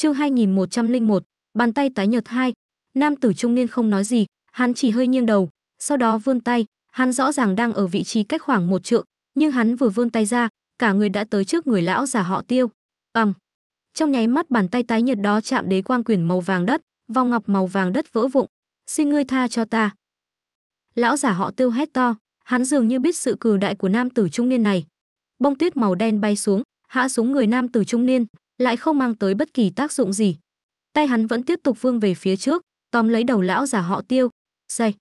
Chương 2101, bàn tay tái nhợt hai. Nam tử trung niên không nói gì, hắn chỉ hơi nghiêng đầu, sau đó vươn tay, hắn rõ ràng đang ở vị trí cách khoảng một trượng, nhưng hắn vừa vươn tay ra, cả người đã tới trước người lão già họ Tiêu. Ầm. Trong nháy mắt bàn tay tái nhợt đó chạm đế quang quyển màu vàng đất, vòng ngọc màu vàng đất vỡ vụn. "Xin ngươi tha cho ta." Lão giả họ Tiêu hét to, hắn dường như biết sự cử đại của nam tử trung niên này. Bông tuyết màu đen bay xuống, hạ xuống người nam tử trung niên, lại không mang tới bất kỳ tác dụng gì. Tay hắn vẫn tiếp tục vươn về phía trước, tóm lấy đầu lão giả họ Tiêu, dây.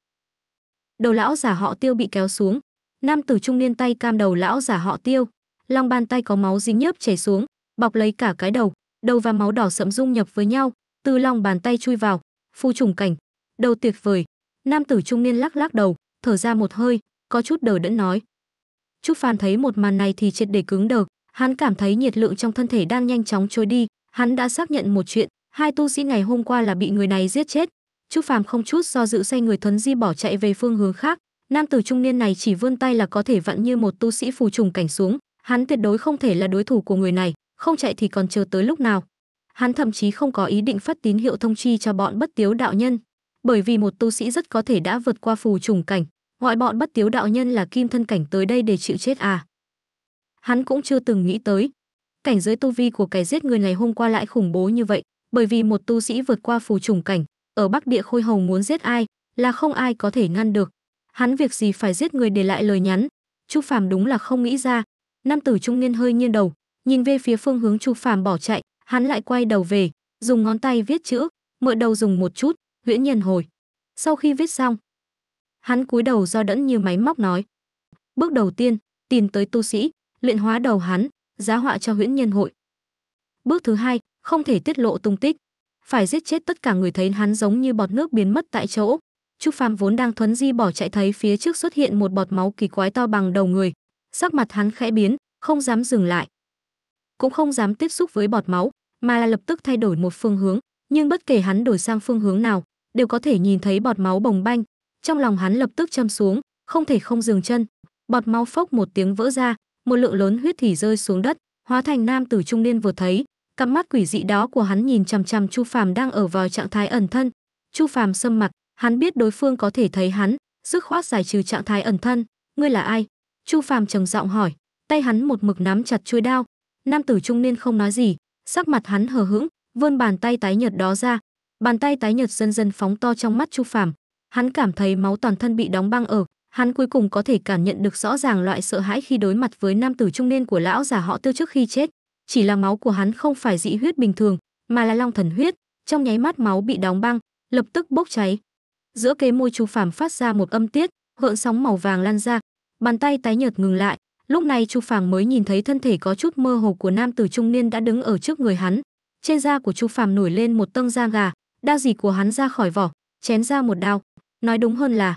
Đầu lão giả họ Tiêu bị kéo xuống, nam tử trung niên tay cam đầu lão giả họ Tiêu, lòng bàn tay có máu dính nhớp chảy xuống, bọc lấy cả cái đầu, đầu và máu đỏ sẫm dung nhập với nhau, từ lòng bàn tay chui vào, phu trùng cảnh, đầu tuyệt vời. Nam tử trung niên lắc lắc đầu, thở ra một hơi, có chút đờ đẫn nói. Trúc Phan thấy một màn này thì triệt để cứng đờ, Hắn cảm thấy nhiệt lượng trong thân thể đang nhanh chóng trôi đi, hắn đã xác nhận một chuyện, hai tu sĩ ngày hôm qua là bị người này giết chết. Chu Phàm không chút do dự xoay người thuấn di bỏ chạy về phương hướng khác, nam tử trung niên này chỉ vươn tay là có thể vặn như một tu sĩ phù trùng cảnh xuống, hắn tuyệt đối không thể là đối thủ của người này, không chạy thì còn chờ tới lúc nào. Hắn thậm chí không có ý định phát tín hiệu thông chi cho bọn bất tiếu đạo nhân, bởi vì một tu sĩ rất có thể đã vượt qua phù trùng cảnh, gọi bọn bất tiếu đạo nhân là kim thân cảnh tới đây để chịu chết à hắn cũng chưa từng nghĩ tới. Cảnh giới tu vi của kẻ giết người ngày hôm qua lại khủng bố như vậy, bởi vì một tu sĩ vượt qua phù trùng cảnh, ở Bắc Địa Khôi Hồng muốn giết ai, là không ai có thể ngăn được. Hắn việc gì phải giết người để lại lời nhắn, Chu Phàm đúng là không nghĩ ra. Nam tử trung niên hơi nghiêng đầu, nhìn về phía phương hướng Chu Phàm bỏ chạy, hắn lại quay đầu về, dùng ngón tay viết chữ, mượn đầu dùng một chút, huyễn nhân hồi. Sau khi viết xong, hắn cúi đầu do đẫn như máy móc nói: "Bước đầu tiên, tìm tới tu sĩ, luyện hóa đầu hắn, giá họa cho huyễn nhân hội. Bước thứ hai, không thể tiết lộ tung tích, phải giết chết tất cả người thấy hắn giống như bọt nước biến mất tại chỗ. Trúc Phàm vốn đang thuấn di bỏ chạy thấy phía trước xuất hiện một bọt máu kỳ quái to bằng đầu người, sắc mặt hắn khẽ biến, không dám dừng lại, cũng không dám tiếp xúc với bọt máu, mà là lập tức thay đổi một phương hướng, nhưng bất kể hắn đổi sang phương hướng nào, đều có thể nhìn thấy bọt máu bồng banh. Trong lòng hắn lập tức châm xuống, không thể không dừng chân. Bọt máu phốc một tiếng vỡ ra, một lượng lớn huyết thủy rơi xuống đất, hóa thành nam tử trung niên vừa thấy, cặp mắt quỷ dị đó của hắn nhìn chằm chằm Chu Phàm đang ở vào trạng thái ẩn thân. Chu Phàm xâm mặt, hắn biết đối phương có thể thấy hắn, dứt khoát giải trừ trạng thái ẩn thân, "Ngươi là ai?" Chu Phàm trầm giọng hỏi, tay hắn một mực nắm chặt chuôi đao. Nam tử trung niên không nói gì, sắc mặt hắn hờ hững, vươn bàn tay tái nhợt đó ra. Bàn tay tái nhợt dần dần phóng to trong mắt Chu Phàm, hắn cảm thấy máu toàn thân bị đóng băng ở, hắn cuối cùng có thể cảm nhận được rõ ràng loại sợ hãi khi đối mặt với nam tử trung niên của lão già họ tiêu trước khi chết chỉ là máu của hắn không phải dị huyết bình thường mà là long thần huyết trong nháy mắt máu bị đóng băng lập tức bốc cháy giữa kế môi chú phàm phát ra một âm tiết gợn sóng màu vàng lan ra bàn tay tái nhợt ngừng lại lúc này chu phàm mới nhìn thấy thân thể có chút mơ hồ của nam tử trung niên đã đứng ở trước người hắn trên da của chu phàm nổi lên một tâng da gà đao dì của hắn ra khỏi vỏ chém ra một đao nói đúng hơn là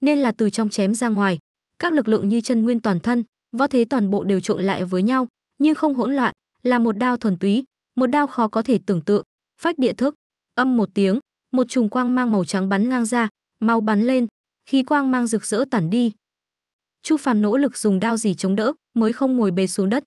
nên là từ trong chém ra ngoài các lực lượng như chân nguyên toàn thân võ thế toàn bộ đều trộn lại với nhau nhưng không hỗn loạn là một đao thuần túy một đao khó có thể tưởng tượng phách địa thức âm một tiếng một chùm quang mang màu trắng bắn ngang ra mau bắn lên khi quang mang rực rỡ tản đi chu phàm nỗ lực dùng đao gì chống đỡ mới không ngồi bề xuống đất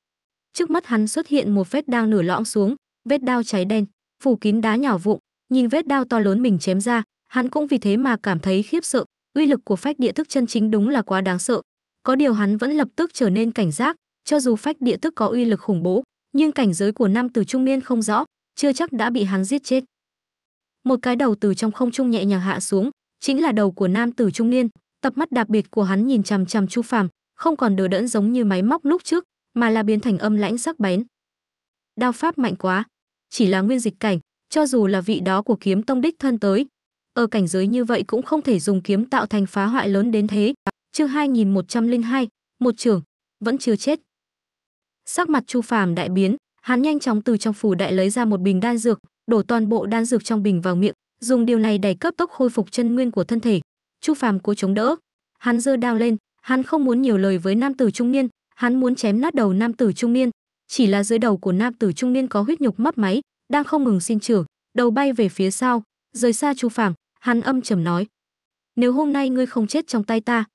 trước mắt hắn xuất hiện một vết đao nửa lõm xuống vết đao cháy đen phủ kín đá nhỏ vụn nhìn vết đao to lớn mình chém ra hắn cũng vì thế mà cảm thấy khiếp sợ uy lực của phách địa thức chân chính đúng là quá đáng sợ có điều hắn vẫn lập tức trở nên cảnh giác cho dù phách địa thức có uy lực khủng bố nhưng cảnh giới của nam tử trung niên không rõ chưa chắc đã bị hắn giết chết một cái đầu từ trong không trung nhẹ nhàng hạ xuống chính là đầu của nam tử trung niên tập mắt đặc biệt của hắn nhìn chằm chằm chu phàm không còn đờ đẫn giống như máy móc lúc trước mà là biến thành âm lãnh sắc bén đao pháp mạnh quá chỉ là nguyên dịch cảnh cho dù là vị đó của kiếm tông đích thân tới ở ờ, cảnh giới như vậy cũng không thể dùng kiếm tạo thành phá hoại lớn đến thế. Chương 2102, một trưởng vẫn chưa chết. Sắc mặt Chu Phàm đại biến, hắn nhanh chóng từ trong phủ đại lấy ra một bình đan dược, đổ toàn bộ đan dược trong bình vào miệng, dùng điều này đẩy cấp tốc khôi phục chân nguyên của thân thể. Chu Phàm cố chống đỡ, hắn giơ đao lên, hắn không muốn nhiều lời với nam tử trung niên, hắn muốn chém nát đầu nam tử trung niên, chỉ là dưới đầu của nam tử trung niên có huyết nhục mấp máy, đang không ngừng xin trưởng, đầu bay về phía sau, rời xa Chu Phàm, Hắn âm trầm nói, nếu hôm nay ngươi không chết trong tay ta,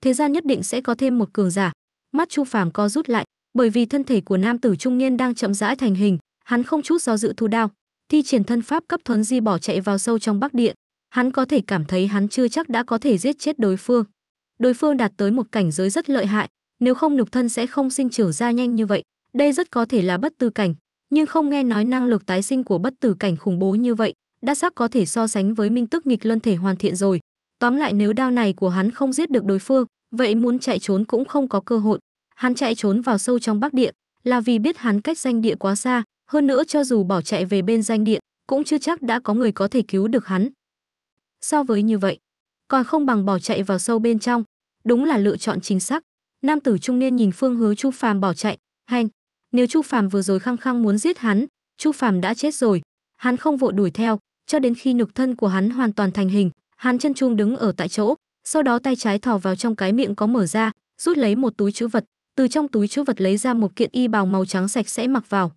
thế gian nhất định sẽ có thêm một cường giả. Mắt Chu Phàm co rút lại, bởi vì thân thể của nam tử trung niên đang chậm rãi thành hình, hắn không chút do dự thu đao, thi triển thân pháp cấp thuấn di bỏ chạy vào sâu trong Bắc Điện. Hắn có thể cảm thấy hắn chưa chắc đã có thể giết chết đối phương. Đối phương đạt tới một cảnh giới rất lợi hại, nếu không nhục thân sẽ không sinh trưởng ra nhanh như vậy, đây rất có thể là bất tử cảnh, nhưng không nghe nói năng lực tái sinh của bất tử cảnh khủng bố như vậy, đa sắc có thể so sánh với minh tức nghịch luân thể hoàn thiện rồi. Tóm lại nếu đao này của hắn không giết được đối phương, vậy muốn chạy trốn cũng không có cơ hội. Hắn chạy trốn vào sâu trong Bắc Địa là vì biết hắn cách danh địa quá xa, hơn nữa cho dù bỏ chạy về bên danh địa, cũng chưa chắc đã có người có thể cứu được hắn. So với như vậy, còn không bằng bỏ chạy vào sâu bên trong, đúng là lựa chọn chính xác. Nam tử trung niên nhìn phương hứa Chu Phàm bỏ chạy, hành, nếu Chu Phàm vừa rồi khăng khăng muốn giết hắn, Chu Phàm đã chết rồi, hắn không vội đuổi theo, cho đến khi nhục thân của hắn hoàn toàn thành hình hắn chân chung đứng ở tại chỗ sau đó tay trái thò vào trong cái miệng có mở ra rút lấy một túi chữ vật từ trong túi chữ vật lấy ra một kiện y bào màu trắng sạch sẽ mặc vào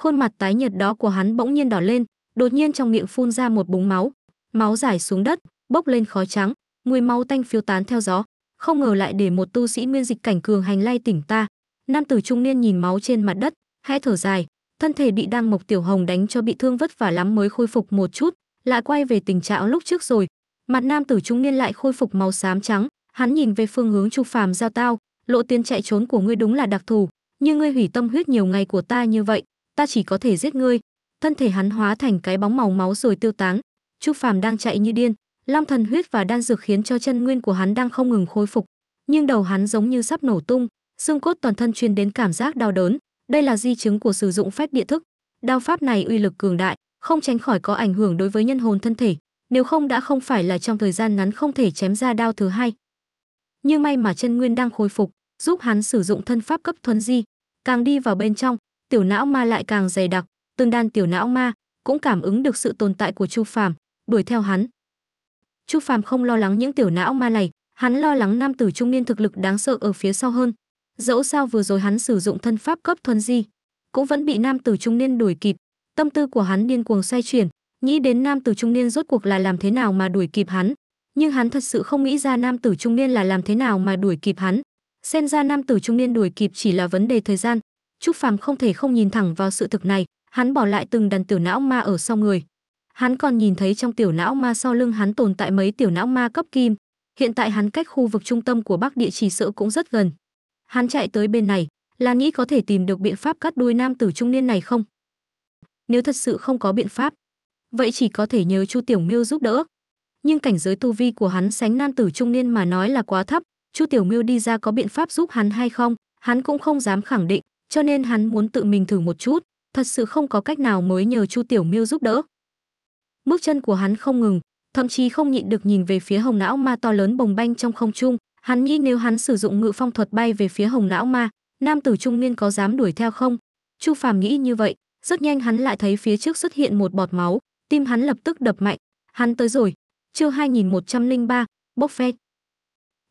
khuôn mặt tái nhợt đó của hắn bỗng nhiên đỏ lên đột nhiên trong miệng phun ra một búng máu máu giải xuống đất bốc lên khói trắng mùi máu tanh phiêu tán theo gió không ngờ lại để một tu sĩ nguyên dịch cảnh cường hành lay tỉnh ta nam tử trung niên nhìn máu trên mặt đất hẽ thở dài thân thể bị Đăng Mộc Tiểu Hồng đánh cho bị thương vất vả lắm mới khôi phục một chút, lại quay về tình trạng lúc trước rồi. Mặt nam tử trung niên lại khôi phục màu xám trắng, hắn nhìn về phương hướng Chu Phàm giao tao, lộ tiền chạy trốn của ngươi đúng là đặc thù, nhưng ngươi hủy tâm huyết nhiều ngày của ta như vậy, ta chỉ có thể giết ngươi. Thân thể hắn hóa thành cái bóng màu máu rồi tiêu tán. Chu Phàm đang chạy như điên, long thần huyết và đan dược khiến cho chân nguyên của hắn đang không ngừng khôi phục, nhưng đầu hắn giống như sắp nổ tung, xương cốt toàn thân truyền đến cảm giác đau đớn, đây là di chứng của sử dụng phép địa thức. Đao pháp này uy lực cường đại, không tránh khỏi có ảnh hưởng đối với nhân hồn thân thể, nếu không đã không phải là trong thời gian ngắn không thể chém ra đao thứ hai. Như may mà chân nguyên đang khôi phục, giúp hắn sử dụng thân pháp cấp thuần di, càng đi vào bên trong, tiểu não ma lại càng dày đặc, tương đan tiểu não ma cũng cảm ứng được sự tồn tại của Chu Phàm, đuổi theo hắn. Chu Phàm không lo lắng những tiểu não ma này, hắn lo lắng nam tử trung niên thực lực đáng sợ ở phía sau hơn, Dẫu sao vừa rồi hắn sử dụng thân pháp cấp thuần di, cũng vẫn bị nam tử trung niên đuổi kịp. Tâm tư của hắn điên cuồng xoay chuyển, nghĩ đến nam tử trung niên rốt cuộc là làm thế nào mà đuổi kịp hắn, nhưng hắn thật sự không nghĩ ra nam tử trung niên là làm thế nào mà đuổi kịp hắn. Xen ra nam tử trung niên đuổi kịp chỉ là vấn đề thời gian, Trúc Phàm không thể không nhìn thẳng vào sự thực này, hắn bỏ lại từng đàn tiểu não ma ở sau người. Hắn còn nhìn thấy trong tiểu não ma sau lưng hắn tồn tại mấy tiểu não ma cấp kim. Hiện tại hắn cách khu vực trung tâm của Bắc Địa chỉ sợ cũng rất gần. Hắn chạy tới bên này, là nghĩ có thể tìm được biện pháp cắt đuôi nam tử trung niên này không? Nếu thật sự không có biện pháp, vậy chỉ có thể nhờ Chu Tiểu Miêu giúp đỡ. Nhưng cảnh giới tu vi của hắn sánh nam tử trung niên mà nói là quá thấp, Chu Tiểu Miêu đi ra có biện pháp giúp hắn hay không, hắn cũng không dám khẳng định, cho nên hắn muốn tự mình thử một chút, thật sự không có cách nào mới nhờ Chu Tiểu Miêu giúp đỡ. Bước chân của hắn không ngừng, thậm chí không nhịn được nhìn về phía hồng não ma to lớn bồng banh trong không trung, Hắn nghĩ nếu hắn sử dụng ngự phong thuật bay về phía Hồng lão ma, nam tử trung niên có dám đuổi theo không? Chu Phàm nghĩ như vậy, rất nhanh hắn lại thấy phía trước xuất hiện một bọt máu, tim hắn lập tức đập mạnh, hắn tới rồi. Chương 2103, bốc phét.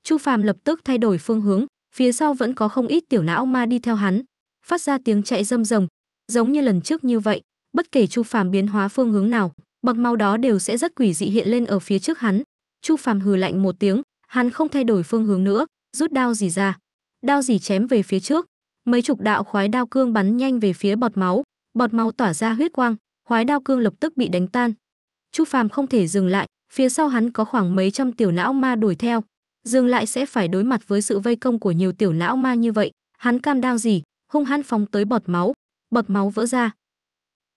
Chu Phàm lập tức thay đổi phương hướng, phía sau vẫn có không ít tiểu lão ma đi theo hắn, phát ra tiếng chạy râm rồng, giống như lần trước như vậy, bất kể Chu Phàm biến hóa phương hướng nào, bọt máu đó đều sẽ rất quỷ dị hiện lên ở phía trước hắn. Chu Phàm hừ lạnh một tiếng, hắn không thay đổi phương hướng nữa rút đao gì ra đao gì chém về phía trước mấy chục đạo khoái đao cương bắn nhanh về phía bọt máu bọt máu tỏa ra huyết quang khoái đao cương lập tức bị đánh tan chu phàm không thể dừng lại phía sau hắn có khoảng mấy trăm tiểu não ma đuổi theo dừng lại sẽ phải đối mặt với sự vây công của nhiều tiểu não ma như vậy hắn cam đao gì hung hăng phóng tới bọt máu bọt máu vỡ ra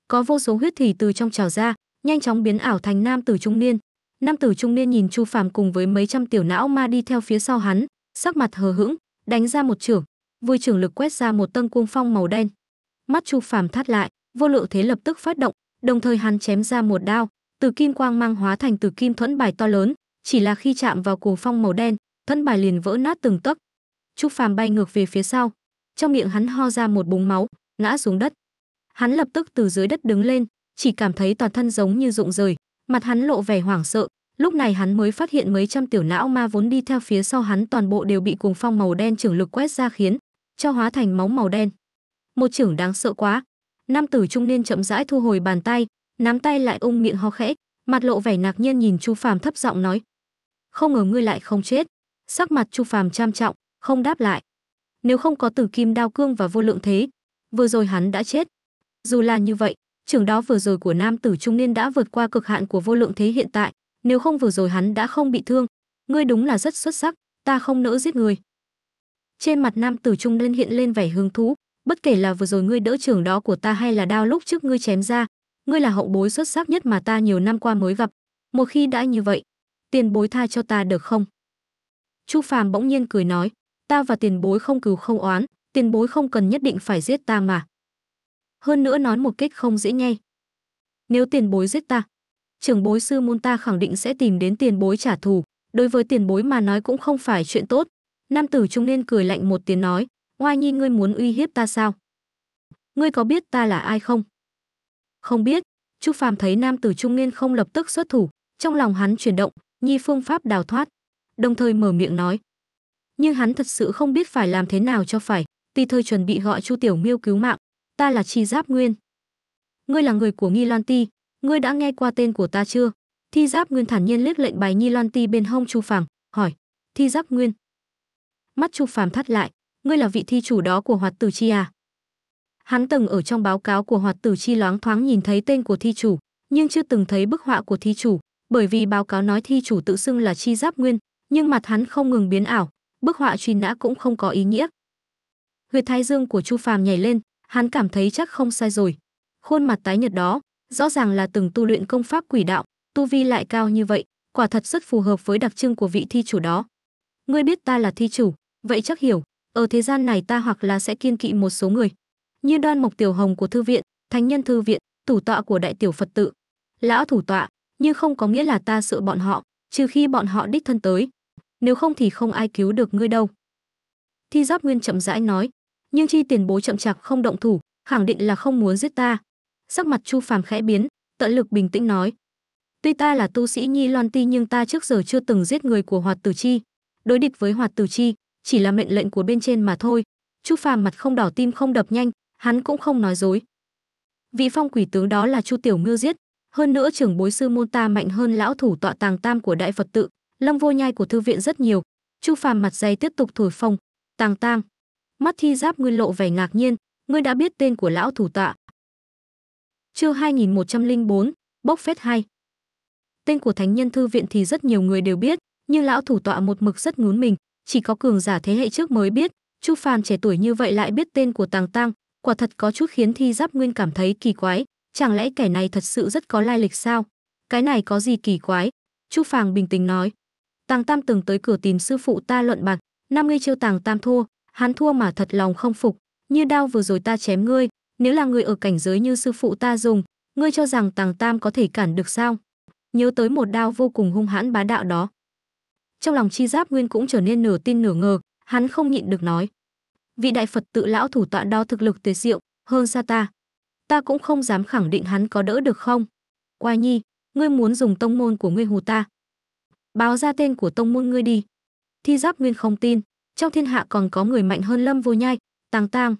có vô số huyết thủy từ trong trào ra nhanh chóng biến ảo thành nam tử trung niên Nam tử trung niên nhìn Chu Phàm cùng với mấy trăm tiểu não ma đi theo phía sau hắn, sắc mặt hờ hững, đánh ra một trưởng, vui trưởng lực quét ra một tầng cuồng phong màu đen. Mắt Chu Phàm thắt lại, vô lượng thế lập tức phát động, đồng thời hắn chém ra một đao, từ kim quang mang hóa thành từ kim thuẫn bài to lớn, chỉ là khi chạm vào cuồng phong màu đen, thân bài liền vỡ nát từng tấc. Chu Phàm bay ngược về phía sau, trong miệng hắn ho ra một búng máu, ngã xuống đất. Hắn lập tức từ dưới đất đứng lên, chỉ cảm thấy toàn thân giống như rụng rời, mặt hắn lộ vẻ hoảng sợ lúc này hắn mới phát hiện mấy trăm tiểu não ma vốn đi theo phía sau hắn toàn bộ đều bị cuồng phong màu đen trưởng lực quét ra khiến cho hóa thành máu màu đen một trưởng đáng sợ quá nam tử trung niên chậm rãi thu hồi bàn tay nắm tay lại ung miệng ho khẽ mặt lộ vẻ nạc nhiên nhìn chu phàm thấp giọng nói không ngờ ngươi lại không chết sắc mặt chu phàm trầm trọng không đáp lại nếu không có tử kim đao cương và vô lượng thế vừa rồi hắn đã chết dù là như vậy trường đó vừa rồi của nam tử trung niên đã vượt qua cực hạn của vô lượng thế hiện tại, nếu không vừa rồi hắn đã không bị thương. Ngươi đúng là rất xuất sắc, ta không nỡ giết người Trên mặt nam tử trung niên hiện lên vẻ hứng thú, bất kể là vừa rồi ngươi đỡ trường đó của ta hay là đao lúc trước ngươi chém ra, ngươi là hậu bối xuất sắc nhất mà ta nhiều năm qua mới gặp. Một khi đã như vậy, tiền bối tha cho ta được không? Chu Phàm bỗng nhiên cười nói, ta và tiền bối không cừu không oán, tiền bối không cần nhất định phải giết ta mà hơn nữa nói một kích không dễ nghe Nếu tiền bối giết ta, trưởng bối sư môn ta khẳng định sẽ tìm đến tiền bối trả thù, đối với tiền bối mà nói cũng không phải chuyện tốt. Nam tử trung niên cười lạnh một tiếng nói, ngoài nhi ngươi muốn uy hiếp ta sao? Ngươi có biết ta là ai không? Không biết, Trúc Phàm thấy nam tử trung niên không lập tức xuất thủ, trong lòng hắn chuyển động, nhi phương pháp đào thoát, đồng thời mở miệng nói. Nhưng hắn thật sự không biết phải làm thế nào cho phải, tùy thời chuẩn bị gọi Chu Tiểu Miêu cứu mạng, ta là Chi Giáp Nguyên. Ngươi là người của Nghi Loan Ti, ngươi đã nghe qua tên của ta chưa? Thi Giáp Nguyên thản nhiên liếc lệnh bài Nghi Loan Ti bên hông Chu Phàm, hỏi: "Thi Giáp Nguyên?" Mắt Chu Phàm thắt lại, "Ngươi là vị thi chủ đó của Hoạt Tử Chi à?" Hắn từng ở trong báo cáo của Hoạt Tử Chi loáng thoáng nhìn thấy tên của thi chủ, nhưng chưa từng thấy bức họa của thi chủ, bởi vì báo cáo nói thi chủ tự xưng là Chi Giáp Nguyên, nhưng mặt hắn không ngừng biến ảo, bức họa truy nã cũng không có ý nghĩa. Huyệt Thái Dương của Chu Phàm nhảy lên, hắn cảm thấy chắc không sai rồi. Khuôn mặt tái nhợt đó, rõ ràng là từng tu luyện công pháp quỷ đạo, tu vi lại cao như vậy, quả thật rất phù hợp với đặc trưng của vị thi chủ đó. Ngươi biết ta là thi chủ, vậy chắc hiểu, ở thế gian này ta hoặc là sẽ kiên kỵ một số người. Như đoan mộc tiểu hồng của thư viện, thánh nhân thư viện, thủ tọa của đại tiểu Phật tự. Lão thủ tọa, nhưng không có nghĩa là ta sợ bọn họ, trừ khi bọn họ đích thân tới. Nếu không thì không ai cứu được ngươi đâu. Thi giáp nguyên chậm rãi nói, nhưng chi tiền bối chậm chạp không động thủ khẳng định là không muốn giết ta sắc mặt chu phàm khẽ biến tận lực bình tĩnh nói tuy ta là tu sĩ nhi loan ti nhưng ta trước giờ chưa từng giết người của hoạt tử chi đối địch với hoạt tử chi chỉ là mệnh lệnh của bên trên mà thôi chu phàm mặt không đỏ tim không đập nhanh hắn cũng không nói dối vị phong quỷ tướng đó là chu tiểu ngư giết hơn nữa trưởng bối sư môn ta mạnh hơn lão thủ tọa tàng tam của đại phật tự lâm vô nhai của thư viện rất nhiều chu phàm mặt dày tiếp tục thổi phong tàng tam mắt thi giáp ngươi lộ vẻ ngạc nhiên, ngươi đã biết tên của lão thủ tọa. Chương 2104, Bốc phét 2. Tên của thánh nhân thư viện thì rất nhiều người đều biết, nhưng lão thủ tọa một mực rất ngún mình, chỉ có cường giả thế hệ trước mới biết, Chu Phàm trẻ tuổi như vậy lại biết tên của Tàng Tăng, quả thật có chút khiến Thi Giáp Nguyên cảm thấy kỳ quái, chẳng lẽ kẻ này thật sự rất có lai lịch sao? Cái này có gì kỳ quái? Chu Phàm bình tĩnh nói. Tàng Tam từng tới cửa tìm sư phụ ta luận bạc, năm ngươi chiêu Tàng Tam thua, hắn thua mà thật lòng không phục, như đao vừa rồi ta chém ngươi, nếu là người ở cảnh giới như sư phụ ta dùng, ngươi cho rằng Tàng Tam có thể cản được sao? Nhớ tới một đao vô cùng hung hãn bá đạo đó. Trong lòng Chi Giáp Nguyên cũng trở nên nửa tin nửa ngờ, hắn không nhịn được nói: "Vị đại Phật tự lão thủ tọa đo thực lực tuyệt diệu, hơn xa ta. Ta cũng không dám khẳng định hắn có đỡ được không? Oai Nhi, ngươi muốn dùng tông môn của ngươi hù ta? Báo ra tên của tông môn ngươi đi." Thi Giáp Nguyên không tin trong thiên hạ còn có người mạnh hơn Lâm Vô Nhai, Tàng Tang.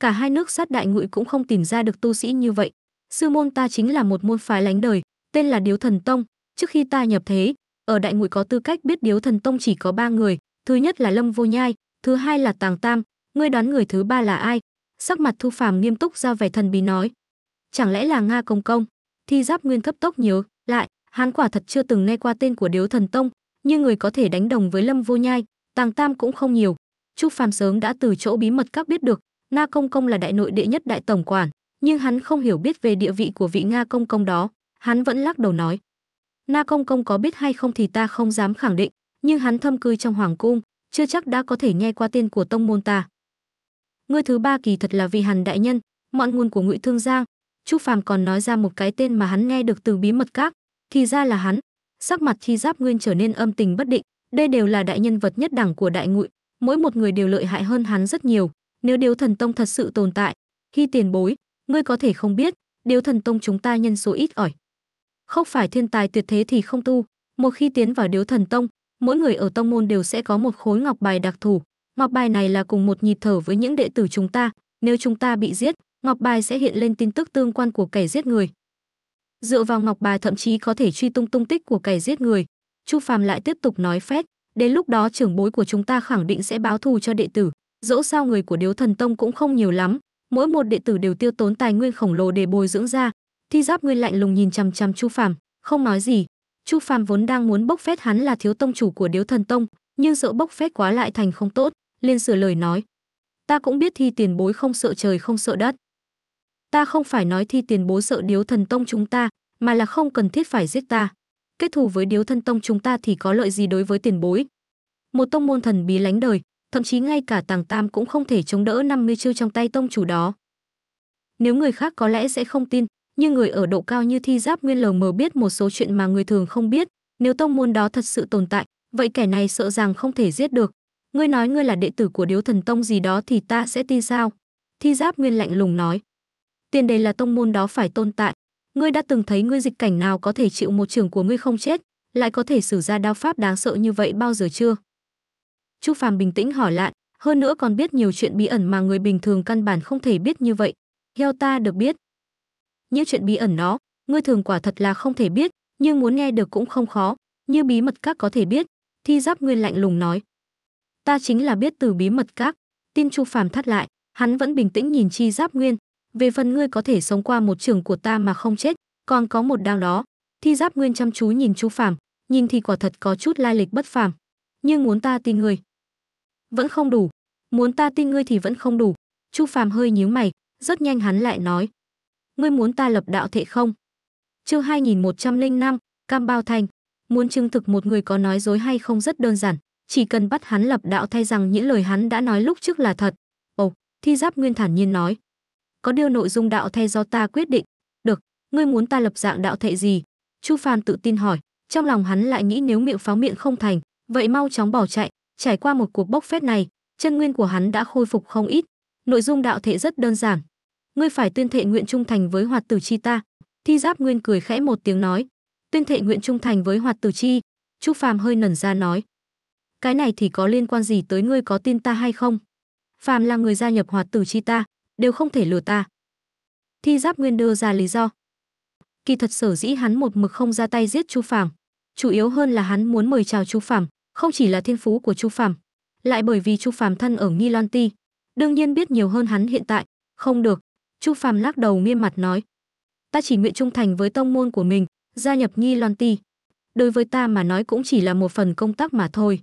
Cả hai nước sát đại ngụy cũng không tìm ra được tu sĩ như vậy. Sư môn ta chính là một môn phái lánh đời, tên là Điếu Thần Tông. Trước khi ta nhập thế, ở đại ngụy có tư cách biết Điếu Thần Tông chỉ có ba người, thứ nhất là Lâm Vô Nhai, thứ hai là Tàng Tam, ngươi đoán người thứ ba là ai? Sắc mặt Thu Phàm nghiêm túc ra vẻ thần bí nói. Chẳng lẽ là Nga Công Công? Thi Giáp Nguyên cấp tốc nhớ lại, hắn quả thật chưa từng nghe qua tên của Điếu Thần Tông, nhưng người có thể đánh đồng với Lâm Vô Nhai, tàng tam cũng không nhiều Chu phàm sớm đã từ chỗ bí mật các biết được na công công là đại nội đệ nhất đại tổng quản nhưng hắn không hiểu biết về địa vị của vị nga công công đó hắn vẫn lắc đầu nói na công công có biết hay không thì ta không dám khẳng định nhưng hắn thâm cư trong hoàng cung chưa chắc đã có thể nghe qua tên của tông môn ta ngươi thứ ba kỳ thật là vị hàn đại nhân mọn nguồn của ngụy thương giang Chu phàm còn nói ra một cái tên mà hắn nghe được từ bí mật các thì ra là hắn sắc mặt thi giáp nguyên trở nên âm tình bất định đây đều là đại nhân vật nhất đẳng của đại ngụy, mỗi một người đều lợi hại hơn hắn rất nhiều. Nếu Điếu Thần Tông thật sự tồn tại, khi tiền bối, ngươi có thể không biết, Điếu Thần Tông chúng ta nhân số ít ỏi. Không phải thiên tài tuyệt thế thì không tu, một khi tiến vào Điếu Thần Tông, mỗi người ở tông môn đều sẽ có một khối ngọc bài đặc thù. Ngọc bài này là cùng một nhịp thở với những đệ tử chúng ta, nếu chúng ta bị giết, ngọc bài sẽ hiện lên tin tức tương quan của kẻ giết người. Dựa vào ngọc bài thậm chí có thể truy tung tung tích của kẻ giết người, Chu Phàm lại tiếp tục nói phét, đến lúc đó trưởng bối của chúng ta khẳng định sẽ báo thù cho đệ tử, dẫu sao người của Điếu Thần Tông cũng không nhiều lắm, mỗi một đệ tử đều tiêu tốn tài nguyên khổng lồ để bồi dưỡng ra. Thi Giáp Nguyên lạnh lùng nhìn chằm chằm Chu Phàm, không nói gì. Chu Phàm vốn đang muốn bốc phét hắn là thiếu tông chủ của Điếu Thần Tông, nhưng sợ bốc phét quá lại thành không tốt, liền sửa lời nói: "Ta cũng biết Thi Tiền Bối không sợ trời không sợ đất. Ta không phải nói Thi Tiền Bối sợ Điếu Thần Tông chúng ta, mà là không cần thiết phải giết ta." kết thù với điếu thân tông chúng ta thì có lợi gì đối với tiền bối một tông môn thần bí lánh đời thậm chí ngay cả tàng tam cũng không thể chống đỡ 50 chiêu trong tay tông chủ đó nếu người khác có lẽ sẽ không tin nhưng người ở độ cao như thi giáp nguyên lầu mờ biết một số chuyện mà người thường không biết nếu tông môn đó thật sự tồn tại vậy kẻ này sợ rằng không thể giết được ngươi nói ngươi là đệ tử của điếu thần tông gì đó thì ta sẽ tin sao thi giáp nguyên lạnh lùng nói tiền đề là tông môn đó phải tồn tại ngươi đã từng thấy ngươi dịch cảnh nào có thể chịu một trường của ngươi không chết, lại có thể sử ra đao pháp đáng sợ như vậy bao giờ chưa? Chu Phàm bình tĩnh hỏi lại, hơn nữa còn biết nhiều chuyện bí ẩn mà người bình thường căn bản không thể biết như vậy. Theo ta được biết, những chuyện bí ẩn đó, ngươi thường quả thật là không thể biết, nhưng muốn nghe được cũng không khó, như bí mật các có thể biết, thi giáp ngươi lạnh lùng nói. Ta chính là biết từ bí mật các, tin Chu Phàm thắt lại, hắn vẫn bình tĩnh nhìn chi giáp nguyên, về phần ngươi có thể sống qua một trường của ta mà không chết còn có một đao đó thi giáp nguyên chăm chú nhìn chu phàm nhìn thì quả thật có chút lai lịch bất phàm nhưng muốn ta tin ngươi vẫn không đủ muốn ta tin ngươi thì vẫn không đủ chu phàm hơi nhíu mày rất nhanh hắn lại nói ngươi muốn ta lập đạo thệ không chương 2105, cam bao thành muốn chứng thực một người có nói dối hay không rất đơn giản chỉ cần bắt hắn lập đạo thay rằng những lời hắn đã nói lúc trước là thật ồ thi giáp nguyên thản nhiên nói có điều nội dung đạo thệ do ta quyết định. Được, ngươi muốn ta lập dạng đạo thệ gì? Chu Phàm tự tin hỏi, trong lòng hắn lại nghĩ nếu miệng pháo miệng không thành, vậy mau chóng bỏ chạy, trải qua một cuộc bốc phét này, chân nguyên của hắn đã khôi phục không ít. Nội dung đạo thệ rất đơn giản. Ngươi phải tuyên thệ nguyện trung thành với hoạt tử chi ta. Thi Giáp Nguyên cười khẽ một tiếng nói, tuyên thệ nguyện trung thành với hoạt tử chi. Chu Phàm hơi nẩn ra nói, cái này thì có liên quan gì tới ngươi có tin ta hay không? Phàm là người gia nhập hoạt tử chi ta, đều không thể lừa ta. Thi Giáp Nguyên đưa ra lý do. Kỳ thật sở dĩ hắn một mực không ra tay giết Chu Phàm, chủ yếu hơn là hắn muốn mời chào Chu Phàm, không chỉ là thiên phú của Chu Phàm, lại bởi vì Chu Phàm thân ở Nghi Loan Ti, đương nhiên biết nhiều hơn hắn hiện tại, không được. Chu Phàm lắc đầu nghiêm mặt nói, ta chỉ nguyện trung thành với tông môn của mình, gia nhập Nghi Loan Ti. Đối với ta mà nói cũng chỉ là một phần công tác mà thôi.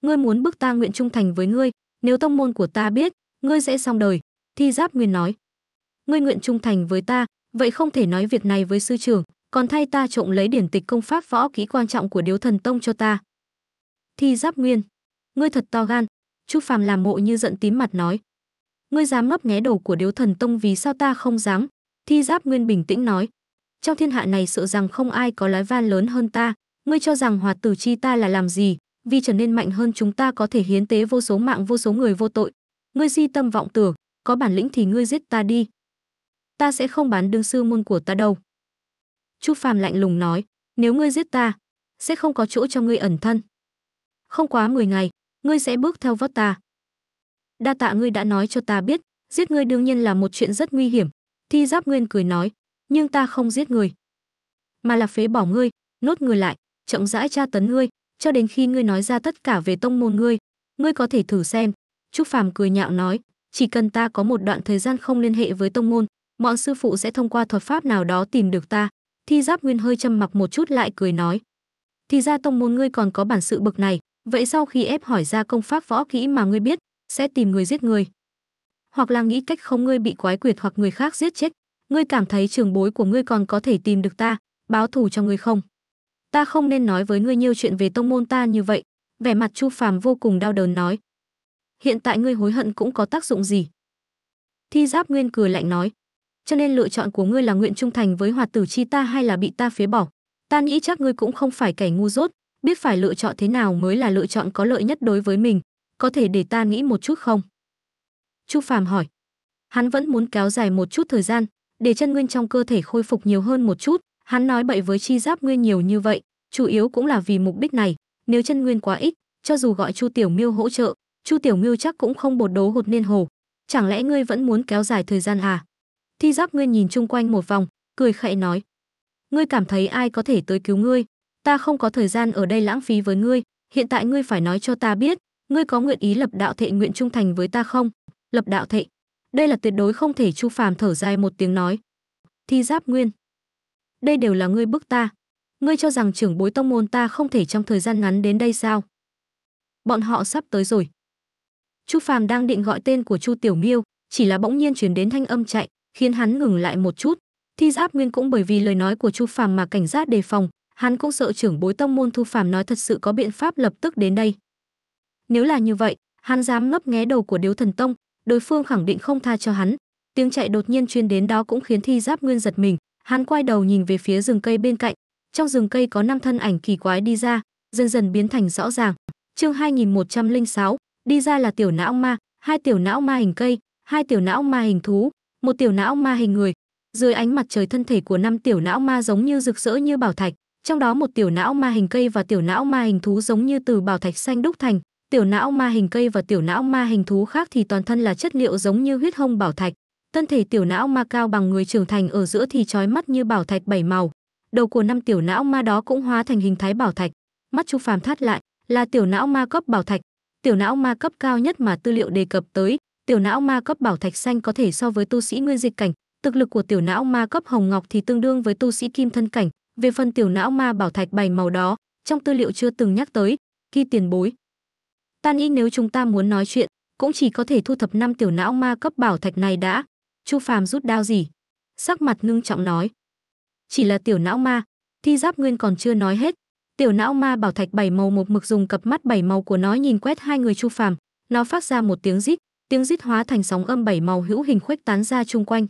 Ngươi muốn bức ta nguyện trung thành với ngươi, nếu tông môn của ta biết, ngươi sẽ xong đời. Thi Giáp Nguyên nói: "Ngươi nguyện trung thành với ta, vậy không thể nói việc này với sư trưởng, còn thay ta trộm lấy điển tịch công pháp võ kỹ quan trọng của Điếu Thần Tông cho ta." Thi Giáp Nguyên: "Ngươi thật to gan." Trúc Phàm làm mộ như giận tím mặt nói: "Ngươi dám ngấp nghé đầu của Điếu Thần Tông vì sao ta không dám?" Thi Giáp Nguyên bình tĩnh nói: "Trong thiên hạ này sợ rằng không ai có lái van lớn hơn ta, ngươi cho rằng hòa tử chi ta là làm gì?" Vì trở nên mạnh hơn chúng ta có thể hiến tế vô số mạng vô số người vô tội, ngươi di tâm vọng tưởng, có bản lĩnh thì ngươi giết ta đi. Ta sẽ không bán đương sư môn của ta đâu. Chu Phàm lạnh lùng nói, nếu ngươi giết ta, sẽ không có chỗ cho ngươi ẩn thân. Không quá 10 ngày, ngươi sẽ bước theo vót ta. Đa tạ ngươi đã nói cho ta biết, giết ngươi đương nhiên là một chuyện rất nguy hiểm. Thi Giáp Nguyên cười nói, nhưng ta không giết ngươi, mà là phế bỏ ngươi, nốt ngươi lại, chậm rãi tra tấn ngươi, cho đến khi ngươi nói ra tất cả về tông môn ngươi, ngươi có thể thử xem." Trúc Phàm cười nhạo nói, chỉ cần ta có một đoạn thời gian không liên hệ với tông môn bọn sư phụ sẽ thông qua thuật pháp nào đó tìm được ta thi giáp nguyên hơi châm mặc một chút lại cười nói thì ra tông môn ngươi còn có bản sự bậc này vậy sau khi ép hỏi ra công pháp võ kỹ mà ngươi biết sẽ tìm người giết người hoặc là nghĩ cách không ngươi bị quái quyệt hoặc người khác giết chết ngươi cảm thấy trường bối của ngươi còn có thể tìm được ta báo thù cho ngươi không ta không nên nói với ngươi nhiều chuyện về tông môn ta như vậy vẻ mặt chu phàm vô cùng đau đớn nói hiện tại ngươi hối hận cũng có tác dụng gì thi giáp nguyên cười lạnh nói cho nên lựa chọn của ngươi là nguyện trung thành với hòa tử chi ta hay là bị ta phế bỏ ta nghĩ chắc ngươi cũng không phải kẻ ngu dốt biết phải lựa chọn thế nào mới là lựa chọn có lợi nhất đối với mình có thể để ta nghĩ một chút không chu phàm hỏi hắn vẫn muốn kéo dài một chút thời gian để chân nguyên trong cơ thể khôi phục nhiều hơn một chút hắn nói bậy với chi giáp nguyên nhiều như vậy chủ yếu cũng là vì mục đích này nếu chân nguyên quá ít cho dù gọi chu tiểu miêu hỗ trợ Chu Tiểu Ngưu chắc cũng không bột đố hụt niên hồ. Chẳng lẽ ngươi vẫn muốn kéo dài thời gian à? Thi Giáp Nguyên nhìn chung quanh một vòng, cười khẽ nói: "Ngươi cảm thấy ai có thể tới cứu ngươi? Ta không có thời gian ở đây lãng phí với ngươi, hiện tại ngươi phải nói cho ta biết, ngươi có nguyện ý lập đạo thệ nguyện trung thành với ta không?" Lập đạo thệ. Đây là tuyệt đối không thể Chu Phàm thở dài một tiếng nói. Thi Giáp Nguyên, đây đều là ngươi bức ta. Ngươi cho rằng trưởng bối tông môn ta không thể trong thời gian ngắn đến đây sao? Bọn họ sắp tới rồi. Chu Phàm đang định gọi tên của Chu Tiểu Miêu, chỉ là bỗng nhiên truyền đến thanh âm chạy, khiến hắn ngừng lại một chút. Thi Giáp Nguyên cũng bởi vì lời nói của Chu Phàm mà cảnh giác đề phòng, hắn cũng sợ trưởng bối tông môn Thu Phàm nói thật sự có biện pháp lập tức đến đây. Nếu là như vậy, hắn dám ngấp nghé đầu của Điếu Thần Tông, đối phương khẳng định không tha cho hắn. Tiếng chạy đột nhiên truyền đến đó cũng khiến Thi Giáp Nguyên giật mình, hắn quay đầu nhìn về phía rừng cây bên cạnh, trong rừng cây có năm thân ảnh kỳ quái đi ra, dần dần biến thành rõ ràng. Chương 2106, đi ra là tiểu não ma hai tiểu não ma hình cây hai tiểu não ma hình thú một tiểu não ma hình người dưới ánh mặt trời thân thể của năm tiểu não ma giống như rực rỡ như bảo thạch trong đó một tiểu não ma hình cây và tiểu não ma hình thú giống như từ bảo thạch xanh đúc thành tiểu não ma hình cây và tiểu não ma hình thú khác thì toàn thân là chất liệu giống như huyết hồng bảo thạch thân thể tiểu não ma cao bằng người trưởng thành ở giữa thì trói mắt như bảo thạch bảy màu đầu của năm tiểu não ma đó cũng hóa thành hình thái bảo thạch mắt chu phàm thắt lại là tiểu não ma cấp bảo thạch tiểu não ma cấp cao nhất mà tư liệu đề cập tới, tiểu não ma cấp bảo thạch xanh có thể so với tu sĩ nguyên dịch cảnh, thực lực của tiểu não ma cấp hồng ngọc thì tương đương với tu sĩ kim thân cảnh, về phần tiểu não ma bảo thạch bảy màu đó, trong tư liệu chưa từng nhắc tới, khi tiền bối. Tan y nếu chúng ta muốn nói chuyện, cũng chỉ có thể thu thập năm tiểu não ma cấp bảo thạch này đã. Chu Phàm rút đao gì? Sắc mặt ngưng trọng nói. Chỉ là tiểu não ma, thi giáp nguyên còn chưa nói hết, Tiểu não ma bảo thạch bảy màu một mực dùng cặp mắt bảy màu của nó nhìn quét hai người Chu Phàm, nó phát ra một tiếng rít, tiếng rít hóa thành sóng âm bảy màu hữu hình khuếch tán ra chung quanh.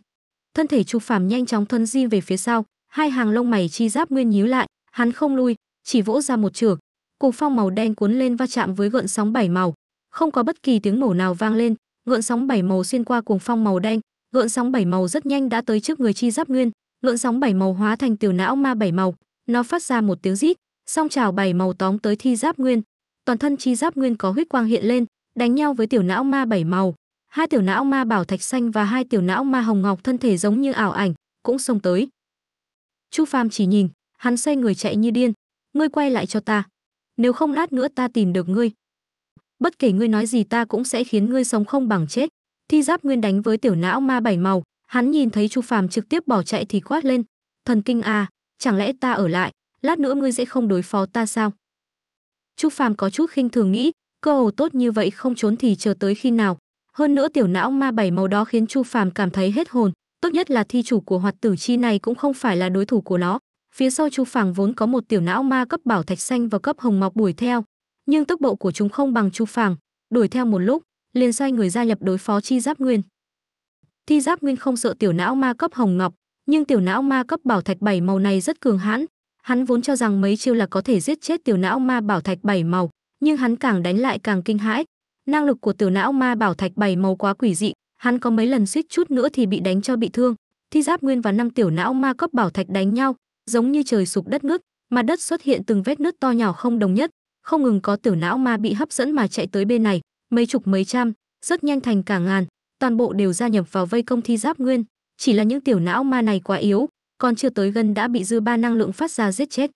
Thân thể Chu Phàm nhanh chóng thân di về phía sau, hai hàng lông mày chi giáp nguyên nhíu lại, hắn không lui, chỉ vỗ ra một chưởng, cùng phong màu đen cuốn lên va chạm với gợn sóng bảy màu, không có bất kỳ tiếng nổ nào vang lên, gợn sóng bảy màu xuyên qua cuồng phong màu đen, gợn sóng bảy màu rất nhanh đã tới trước người chi giáp nguyên, gợn sóng bảy màu hóa thành tiểu não ma bảy màu, nó phát ra một tiếng rít, song trào bảy màu tóm tới thi giáp nguyên toàn thân chi giáp nguyên có huyết quang hiện lên đánh nhau với tiểu não ma bảy màu hai tiểu não ma bảo thạch xanh và hai tiểu não ma hồng ngọc thân thể giống như ảo ảnh cũng xông tới chu phàm chỉ nhìn hắn xoay người chạy như điên ngươi quay lại cho ta nếu không lát nữa ta tìm được ngươi bất kể ngươi nói gì ta cũng sẽ khiến ngươi sống không bằng chết thi giáp nguyên đánh với tiểu não ma bảy màu hắn nhìn thấy chu phàm trực tiếp bỏ chạy thì quát lên thần kinh à chẳng lẽ ta ở lại lát nữa ngươi sẽ không đối phó ta sao? Trúc Phàm có chút khinh thường nghĩ, cơ hồ tốt như vậy không trốn thì chờ tới khi nào? Hơn nữa tiểu não ma bảy màu đó khiến Chu Phàm cảm thấy hết hồn, tốt nhất là thi chủ của hoạt tử chi này cũng không phải là đối thủ của nó. Phía sau Chu Phàm vốn có một tiểu não ma cấp bảo thạch xanh và cấp hồng ngọc đuổi theo, nhưng tốc độ của chúng không bằng Chu Phàm, đuổi theo một lúc, liền xoay người gia nhập đối phó chi giáp nguyên. Thi giáp nguyên không sợ tiểu não ma cấp hồng ngọc, nhưng tiểu não ma cấp bảo thạch bảy màu này rất cường hãn, Hắn vốn cho rằng mấy chiêu là có thể giết chết tiểu não ma bảo thạch bảy màu, nhưng hắn càng đánh lại càng kinh hãi. Năng lực của tiểu não ma bảo thạch bảy màu quá quỷ dị, hắn có mấy lần suýt chút nữa thì bị đánh cho bị thương. Thi giáp nguyên và năm tiểu não ma cấp bảo thạch đánh nhau, giống như trời sụp đất nước, mặt đất xuất hiện từng vết nứt to nhỏ không đồng nhất, không ngừng có tiểu não ma bị hấp dẫn mà chạy tới bên này, mấy chục mấy trăm, rất nhanh thành cả ngàn, toàn bộ đều gia nhập vào vây công thi giáp nguyên. Chỉ là những tiểu não ma này quá yếu, còn chưa tới gần đã bị dư ba năng lượng phát ra giết chết.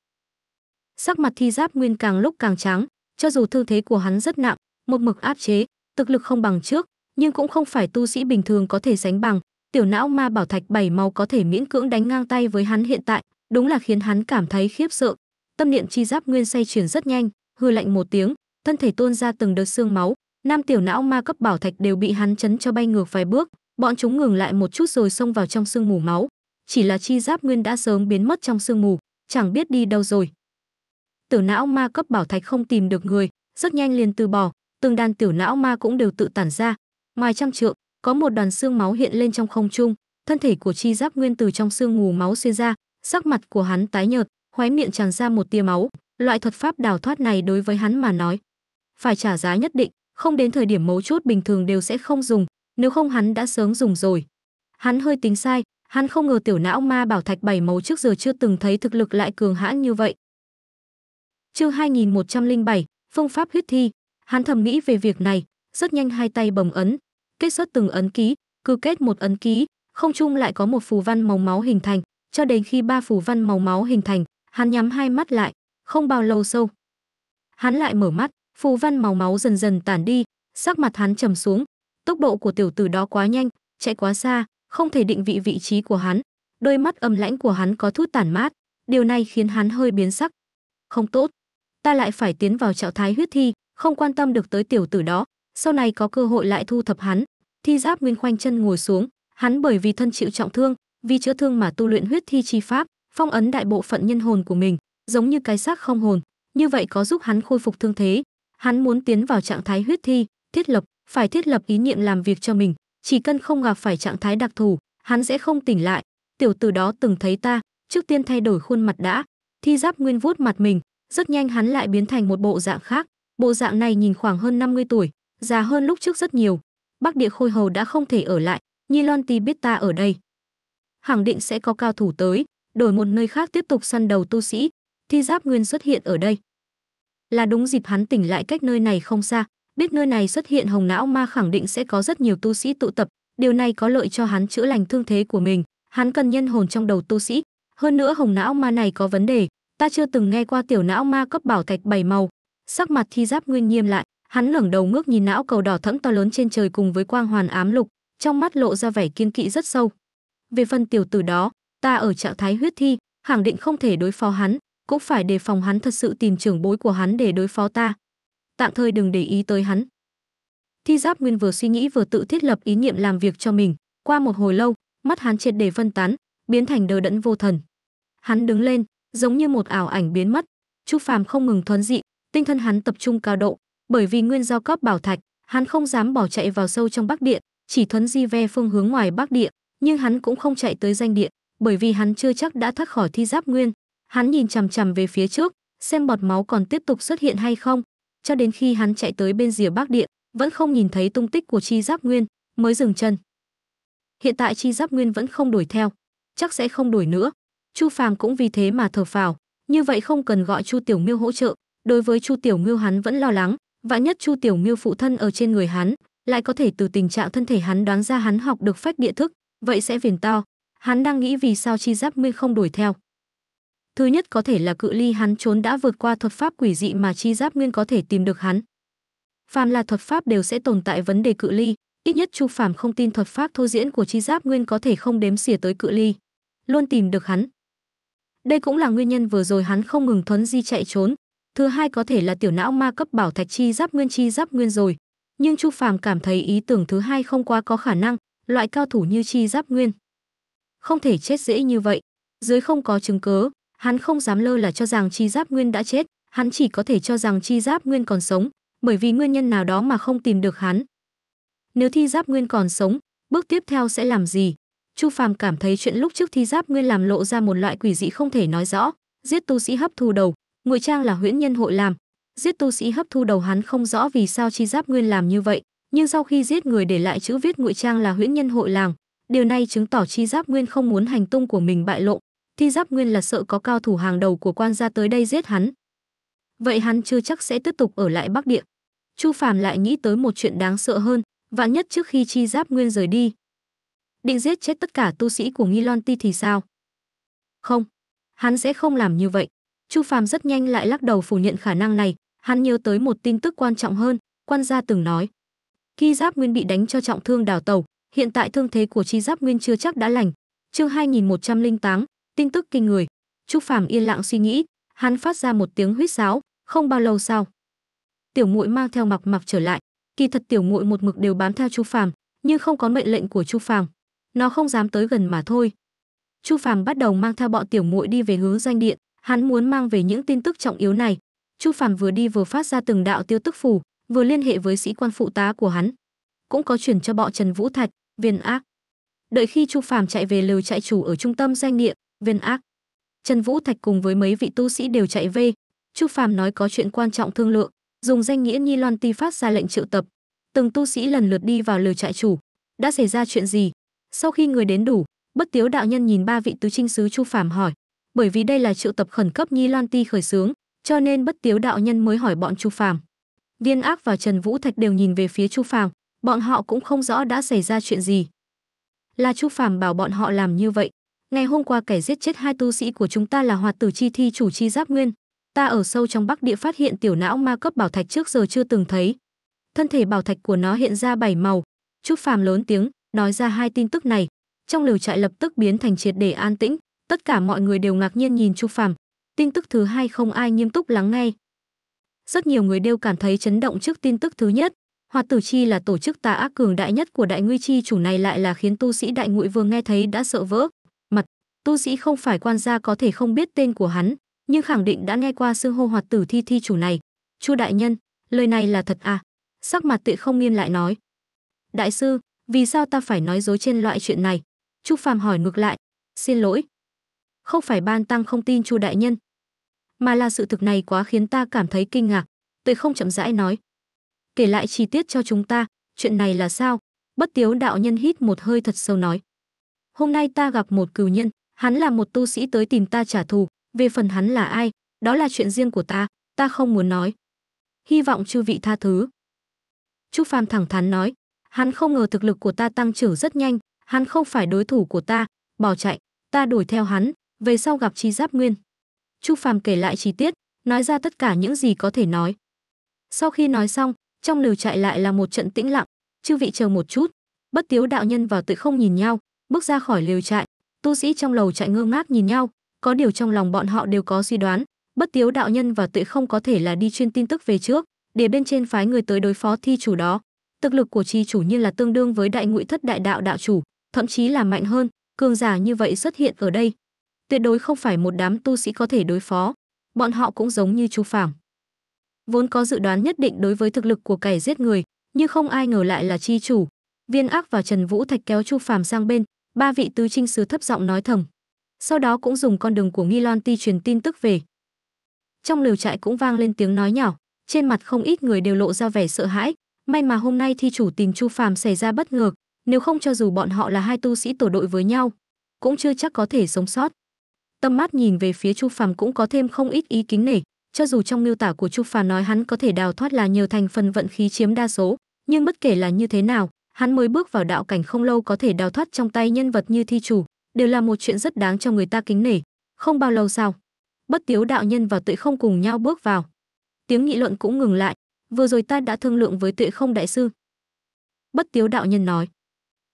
Sắc mặt thi giáp nguyên càng lúc càng trắng, cho dù thương thế của hắn rất nặng, một mực áp chế, thực lực không bằng trước, nhưng cũng không phải tu sĩ bình thường có thể sánh bằng, tiểu não ma bảo thạch bảy màu có thể miễn cưỡng đánh ngang tay với hắn hiện tại, đúng là khiến hắn cảm thấy khiếp sợ. Tâm niệm chi giáp nguyên xoay chuyển rất nhanh, hư lạnh một tiếng, thân thể tuôn ra từng đợt xương máu, nam tiểu não ma cấp bảo thạch đều bị hắn chấn cho bay ngược vài bước, bọn chúng ngừng lại một chút rồi xông vào trong sương mù máu, chỉ là chi giáp nguyên đã sớm biến mất trong sương mù, chẳng biết đi đâu rồi. tử não ma cấp bảo thạch không tìm được người, rất nhanh liền từ bỏ, từng đàn tiểu não ma cũng đều tự tản ra. Ngoài trăm trượng, có một đoàn xương máu hiện lên trong không trung, thân thể của chi giáp nguyên từ trong sương mù máu xuyên ra, sắc mặt của hắn tái nhợt, khóe miệng tràn ra một tia máu, loại thuật pháp đào thoát này đối với hắn mà nói, phải trả giá nhất định, không đến thời điểm mấu chốt bình thường đều sẽ không dùng, nếu không hắn đã sớm dùng rồi. Hắn hơi tính sai, Hắn không ngờ tiểu não ma bảo thạch bảy màu trước giờ chưa từng thấy thực lực lại cường hãn như vậy. Chương 2107, phương pháp huyết thi, hắn thầm nghĩ về việc này, rất nhanh hai tay bầm ấn, kết xuất từng ấn ký, cứ kết một ấn ký, không chung lại có một phù văn màu máu hình thành, cho đến khi ba phù văn màu máu hình thành, hắn nhắm hai mắt lại, không bao lâu sâu. Hắn lại mở mắt, phù văn màu máu dần dần tản đi, sắc mặt hắn trầm xuống, tốc độ của tiểu tử đó quá nhanh, chạy quá xa, không thể định vị vị trí của hắn, đôi mắt âm lãnh của hắn có chút tản mát, điều này khiến hắn hơi biến sắc. Không tốt, ta lại phải tiến vào trạng thái huyết thi, không quan tâm được tới tiểu tử đó, sau này có cơ hội lại thu thập hắn. Thi Giáp Nguyên khoanh chân ngồi xuống, hắn bởi vì thân chịu trọng thương, vì chữa thương mà tu luyện huyết thi chi pháp, phong ấn đại bộ phận nhân hồn của mình, giống như cái xác không hồn, như vậy có giúp hắn khôi phục thương thế. Hắn muốn tiến vào trạng thái huyết thi, thiết lập, phải thiết lập ý niệm làm việc cho mình, chỉ cần không gặp phải trạng thái đặc thù, hắn sẽ không tỉnh lại. Tiểu tử đó từng thấy ta, trước tiên thay đổi khuôn mặt đã. Thi Giáp Nguyên vuốt mặt mình, rất nhanh hắn lại biến thành một bộ dạng khác, bộ dạng này nhìn khoảng hơn 50 tuổi, già hơn lúc trước rất nhiều. Bắc Địa Khôi Hầu đã không thể ở lại, Nhi Lon Ti biết ta ở đây. Khẳng định sẽ có cao thủ tới, đổi một nơi khác tiếp tục săn đầu tu sĩ, Thi Giáp Nguyên xuất hiện ở đây. Là đúng dịp hắn tỉnh lại cách nơi này không xa, biết nơi này xuất hiện hồng não ma khẳng định sẽ có rất nhiều tu sĩ tụ tập điều này có lợi cho hắn chữa lành thương thế của mình hắn cần nhân hồn trong đầu tu sĩ hơn nữa hồng não ma này có vấn đề ta chưa từng nghe qua tiểu não ma cấp bảo thạch bảy màu sắc mặt thi giáp nguyên nghiêm lại hắn lửng đầu ngước nhìn não cầu đỏ thẫm to lớn trên trời cùng với quang hoàn ám lục trong mắt lộ ra vẻ kiên kỵ rất sâu về phần tiểu tử đó ta ở trạng thái huyết thi khẳng định không thể đối phó hắn cũng phải đề phòng hắn thật sự tìm trưởng bối của hắn để đối phó ta tạm thời đừng để ý tới hắn. Thi Giáp Nguyên vừa suy nghĩ vừa tự thiết lập ý niệm làm việc cho mình, qua một hồi lâu, mắt hắn triệt để phân tán, biến thành đờ đẫn vô thần. Hắn đứng lên, giống như một ảo ảnh biến mất, Trúc Phàm không ngừng thuấn dị, tinh thần hắn tập trung cao độ, bởi vì nguyên giao cấp bảo thạch, hắn không dám bỏ chạy vào sâu trong Bắc Điện, chỉ thuấn di ve phương hướng ngoài Bắc Điện. nhưng hắn cũng không chạy tới danh Điện, bởi vì hắn chưa chắc đã thoát khỏi thi giáp nguyên. Hắn nhìn chằm chằm về phía trước, xem bọt máu còn tiếp tục xuất hiện hay không, cho đến khi hắn chạy tới bên rìa Bắc điện vẫn không nhìn thấy tung tích của Chi Giáp Nguyên, mới dừng chân. Hiện tại Chi Giáp Nguyên vẫn không đuổi theo, chắc sẽ không đuổi nữa. Chu Phàm cũng vì thế mà thở phào, như vậy không cần gọi Chu Tiểu Miêu hỗ trợ, đối với Chu Tiểu Miêu hắn vẫn lo lắng, vạn nhất Chu Tiểu Miêu phụ thân ở trên người hắn, lại có thể từ tình trạng thân thể hắn đoán ra hắn học được phách địa thức, vậy sẽ viền to. Hắn đang nghĩ vì sao Chi Giáp Nguyên không đuổi theo. Thứ nhất có thể là cự ly hắn trốn đã vượt qua thuật pháp quỷ dị mà chi giáp nguyên có thể tìm được hắn. Phàm là thuật pháp đều sẽ tồn tại vấn đề cự ly, ít nhất Chu Phàm không tin thuật pháp thô diễn của chi giáp nguyên có thể không đếm xỉa tới cự ly, luôn tìm được hắn. Đây cũng là nguyên nhân vừa rồi hắn không ngừng thuấn di chạy trốn. Thứ hai có thể là tiểu não ma cấp bảo thạch chi giáp nguyên chi giáp nguyên rồi, nhưng Chu Phàm cảm thấy ý tưởng thứ hai không quá có khả năng, loại cao thủ như chi giáp nguyên không thể chết dễ như vậy, dưới không có chứng cứ. Hắn không dám lơ là cho rằng Chi Giáp Nguyên đã chết, hắn chỉ có thể cho rằng Chi Giáp Nguyên còn sống, bởi vì nguyên nhân nào đó mà không tìm được hắn. Nếu Thi Giáp Nguyên còn sống, bước tiếp theo sẽ làm gì? Chu Phàm cảm thấy chuyện lúc trước Thi Giáp Nguyên làm lộ ra một loại quỷ dị không thể nói rõ, giết tu sĩ hấp thu đầu, ngụy trang là huyễn nhân hội làm, giết tu sĩ hấp thu đầu hắn không rõ vì sao Chi Giáp Nguyên làm như vậy, nhưng sau khi giết người để lại chữ viết ngụy trang là huyễn nhân hội làng, điều này chứng tỏ Chi Giáp Nguyên không muốn hành tung của mình bại lộ, thi giáp nguyên là sợ có cao thủ hàng đầu của quan gia tới đây giết hắn. Vậy hắn chưa chắc sẽ tiếp tục ở lại Bắc Địa. Chu Phàm lại nghĩ tới một chuyện đáng sợ hơn, vạn nhất trước khi chi giáp nguyên rời đi. Định giết chết tất cả tu sĩ của Nghi Loan Ti thì sao? Không, hắn sẽ không làm như vậy. Chu Phàm rất nhanh lại lắc đầu phủ nhận khả năng này, hắn nhớ tới một tin tức quan trọng hơn, quan gia từng nói. Khi Giáp Nguyên bị đánh cho trọng thương đào tàu, hiện tại thương thế của Chi Giáp Nguyên chưa chắc đã lành. Chương 2108, tin tức kinh người trúc phàm yên lặng suy nghĩ hắn phát ra một tiếng huýt sáo không bao lâu sau tiểu muội mang theo mặc mặc trở lại kỳ thật tiểu muội một mực đều bám theo chu phàm nhưng không có mệnh lệnh của chu phàm nó không dám tới gần mà thôi chu phàm bắt đầu mang theo bọn tiểu muội đi về hướng danh điện hắn muốn mang về những tin tức trọng yếu này chu phàm vừa đi vừa phát ra từng đạo tiêu tức phủ vừa liên hệ với sĩ quan phụ tá của hắn cũng có chuyển cho bọn trần vũ thạch viên ác đợi khi chu phàm chạy về lều trại chủ ở trung tâm danh điện viên ác trần vũ thạch cùng với mấy vị tu sĩ đều chạy về Chu phàm nói có chuyện quan trọng thương lượng dùng danh nghĩa nhi loan ti phát ra lệnh triệu tập từng tu sĩ lần lượt đi vào lều trại chủ đã xảy ra chuyện gì sau khi người đến đủ bất tiếu đạo nhân nhìn ba vị tứ trinh sứ chu phàm hỏi bởi vì đây là triệu tập khẩn cấp nhi loan ti khởi xướng cho nên bất tiếu đạo nhân mới hỏi bọn chu phàm viên ác và trần vũ thạch đều nhìn về phía chu phàm bọn họ cũng không rõ đã xảy ra chuyện gì là chu phàm bảo bọn họ làm như vậy Ngày hôm qua kẻ giết chết hai tu sĩ của chúng ta là hoạt tử chi thi chủ chi giáp nguyên. Ta ở sâu trong Bắc Địa phát hiện tiểu não ma cấp bảo thạch trước giờ chưa từng thấy. Thân thể bảo thạch của nó hiện ra bảy màu. Trúc Phàm lớn tiếng, nói ra hai tin tức này. Trong lều trại lập tức biến thành triệt để an tĩnh, tất cả mọi người đều ngạc nhiên nhìn Chu Phàm. Tin tức thứ hai không ai nghiêm túc lắng nghe. Rất nhiều người đều cảm thấy chấn động trước tin tức thứ nhất. Hoạt tử chi là tổ chức tà ác cường đại nhất của đại nguy chi chủ này lại là khiến tu sĩ đại ngụy Vương nghe thấy đã sợ vỡ tu sĩ không phải quan gia có thể không biết tên của hắn, nhưng khẳng định đã nghe qua xương hô hoạt tử thi thi chủ này. Chu đại nhân, lời này là thật à? Sắc mặt tệ không yên lại nói. Đại sư, vì sao ta phải nói dối trên loại chuyện này? Chu Phàm hỏi ngược lại. Xin lỗi. Không phải ban tăng không tin Chu đại nhân, mà là sự thực này quá khiến ta cảm thấy kinh ngạc. Tệ không chậm rãi nói. Kể lại chi tiết cho chúng ta, chuyện này là sao? Bất tiếu đạo nhân hít một hơi thật sâu nói. Hôm nay ta gặp một cừu nhân, Hắn là một tu sĩ tới tìm ta trả thù, về phần hắn là ai, đó là chuyện riêng của ta, ta không muốn nói. Hy vọng chư vị tha thứ. Trúc Phàm thẳng thắn nói, hắn không ngờ thực lực của ta tăng trưởng rất nhanh, hắn không phải đối thủ của ta, bỏ chạy, ta đuổi theo hắn, về sau gặp chi giáp nguyên. Trúc Phàm kể lại chi tiết, nói ra tất cả những gì có thể nói. Sau khi nói xong, trong lều chạy lại là một trận tĩnh lặng, chư vị chờ một chút. Bất Tiếu đạo nhân vào tự không nhìn nhau, bước ra khỏi lều trại, tu sĩ trong lầu chạy ngơ ngác nhìn nhau có điều trong lòng bọn họ đều có suy đoán bất tiếu đạo nhân và tuệ không có thể là đi chuyên tin tức về trước để bên trên phái người tới đối phó thi chủ đó thực lực của chi chủ như là tương đương với đại ngụy thất đại đạo đạo chủ thậm chí là mạnh hơn cường giả như vậy xuất hiện ở đây tuyệt đối không phải một đám tu sĩ có thể đối phó bọn họ cũng giống như chu phảng vốn có dự đoán nhất định đối với thực lực của kẻ giết người nhưng không ai ngờ lại là chi chủ viên ác và trần vũ thạch kéo chu phàm sang bên Ba vị tứ trinh sứ thấp giọng nói thầm. Sau đó cũng dùng con đường của Nghi Loan Ti truyền tin tức về. Trong lều trại cũng vang lên tiếng nói nhỏ, trên mặt không ít người đều lộ ra vẻ sợ hãi, may mà hôm nay thi chủ tình Chu Phàm xảy ra bất ngờ, nếu không cho dù bọn họ là hai tu sĩ tổ đội với nhau, cũng chưa chắc có thể sống sót. Tâm mắt nhìn về phía Chu Phàm cũng có thêm không ít ý kính nể, cho dù trong miêu tả của Chu Phàm nói hắn có thể đào thoát là nhờ thành phần vận khí chiếm đa số, nhưng bất kể là như thế nào, hắn mới bước vào đạo cảnh không lâu có thể đào thoát trong tay nhân vật như thi chủ, đều là một chuyện rất đáng cho người ta kính nể. Không bao lâu sau, Bất Tiếu đạo nhân và Tuệ Không cùng nhau bước vào. Tiếng nghị luận cũng ngừng lại, vừa rồi ta đã thương lượng với Tuệ Không đại sư. Bất Tiếu đạo nhân nói,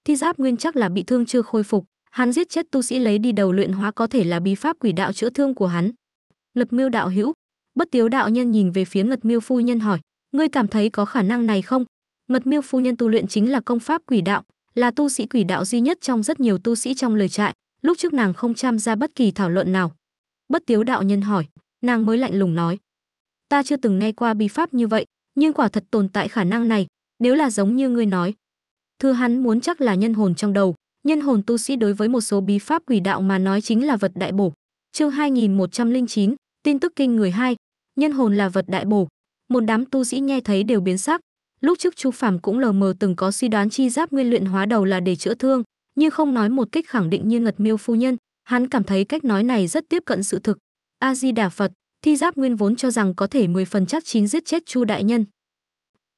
thi giáp nguyên chắc là bị thương chưa khôi phục, hắn giết chết tu sĩ lấy đi đầu luyện hóa có thể là bí pháp quỷ đạo chữa thương của hắn. Lập Miêu đạo hữu, Bất Tiếu đạo nhân nhìn về phía Lật Miêu phu nhân hỏi, ngươi cảm thấy có khả năng này không? Mật Miêu phu nhân tu luyện chính là công pháp quỷ đạo, là tu sĩ quỷ đạo duy nhất trong rất nhiều tu sĩ trong lời trại, lúc trước nàng không tham gia bất kỳ thảo luận nào. Bất Tiếu đạo nhân hỏi, nàng mới lạnh lùng nói: "Ta chưa từng nghe qua bí pháp như vậy, nhưng quả thật tồn tại khả năng này, nếu là giống như ngươi nói." Thư hắn muốn chắc là nhân hồn trong đầu, nhân hồn tu sĩ đối với một số bí pháp quỷ đạo mà nói chính là vật đại bổ. Chương 2109, tin tức kinh người hai nhân hồn là vật đại bổ. Một đám tu sĩ nghe thấy đều biến sắc, Lúc trước Chu Phàm cũng lờ mờ từng có suy đoán chi giáp nguyên luyện hóa đầu là để chữa thương, nhưng không nói một cách khẳng định như Ngật Miêu phu nhân, hắn cảm thấy cách nói này rất tiếp cận sự thực. A Di Đà Phật, thi giáp nguyên vốn cho rằng có thể 10 phần chắc chín giết chết Chu đại nhân.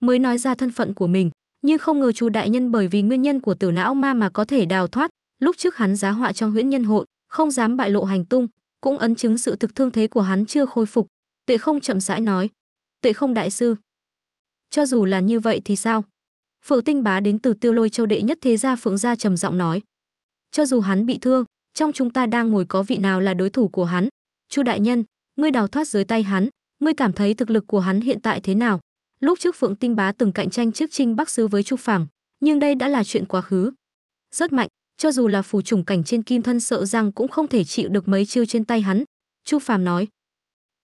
Mới nói ra thân phận của mình, nhưng không ngờ Chu đại nhân bởi vì nguyên nhân của tử não ma mà có thể đào thoát, lúc trước hắn giá họa trong nguyễn nhân hội, không dám bại lộ hành tung, cũng ấn chứng sự thực thương thế của hắn chưa khôi phục. Tuệ Không chậm rãi nói, "Tuệ Không đại sư, cho dù là như vậy thì sao? Phượng Tinh Bá đến từ Tiêu Lôi Châu đệ nhất thế gia Phượng gia trầm giọng nói, cho dù hắn bị thương, trong chúng ta đang ngồi có vị nào là đối thủ của hắn? Chu đại nhân, ngươi đào thoát dưới tay hắn, ngươi cảm thấy thực lực của hắn hiện tại thế nào? Lúc trước Phượng Tinh Bá từng cạnh tranh trước Trinh Bắc Sứ với Chu Phàm, nhưng đây đã là chuyện quá khứ. Rất mạnh, cho dù là phù trùng cảnh trên kim thân sợ rằng cũng không thể chịu được mấy chiêu trên tay hắn. Chu Phàm nói,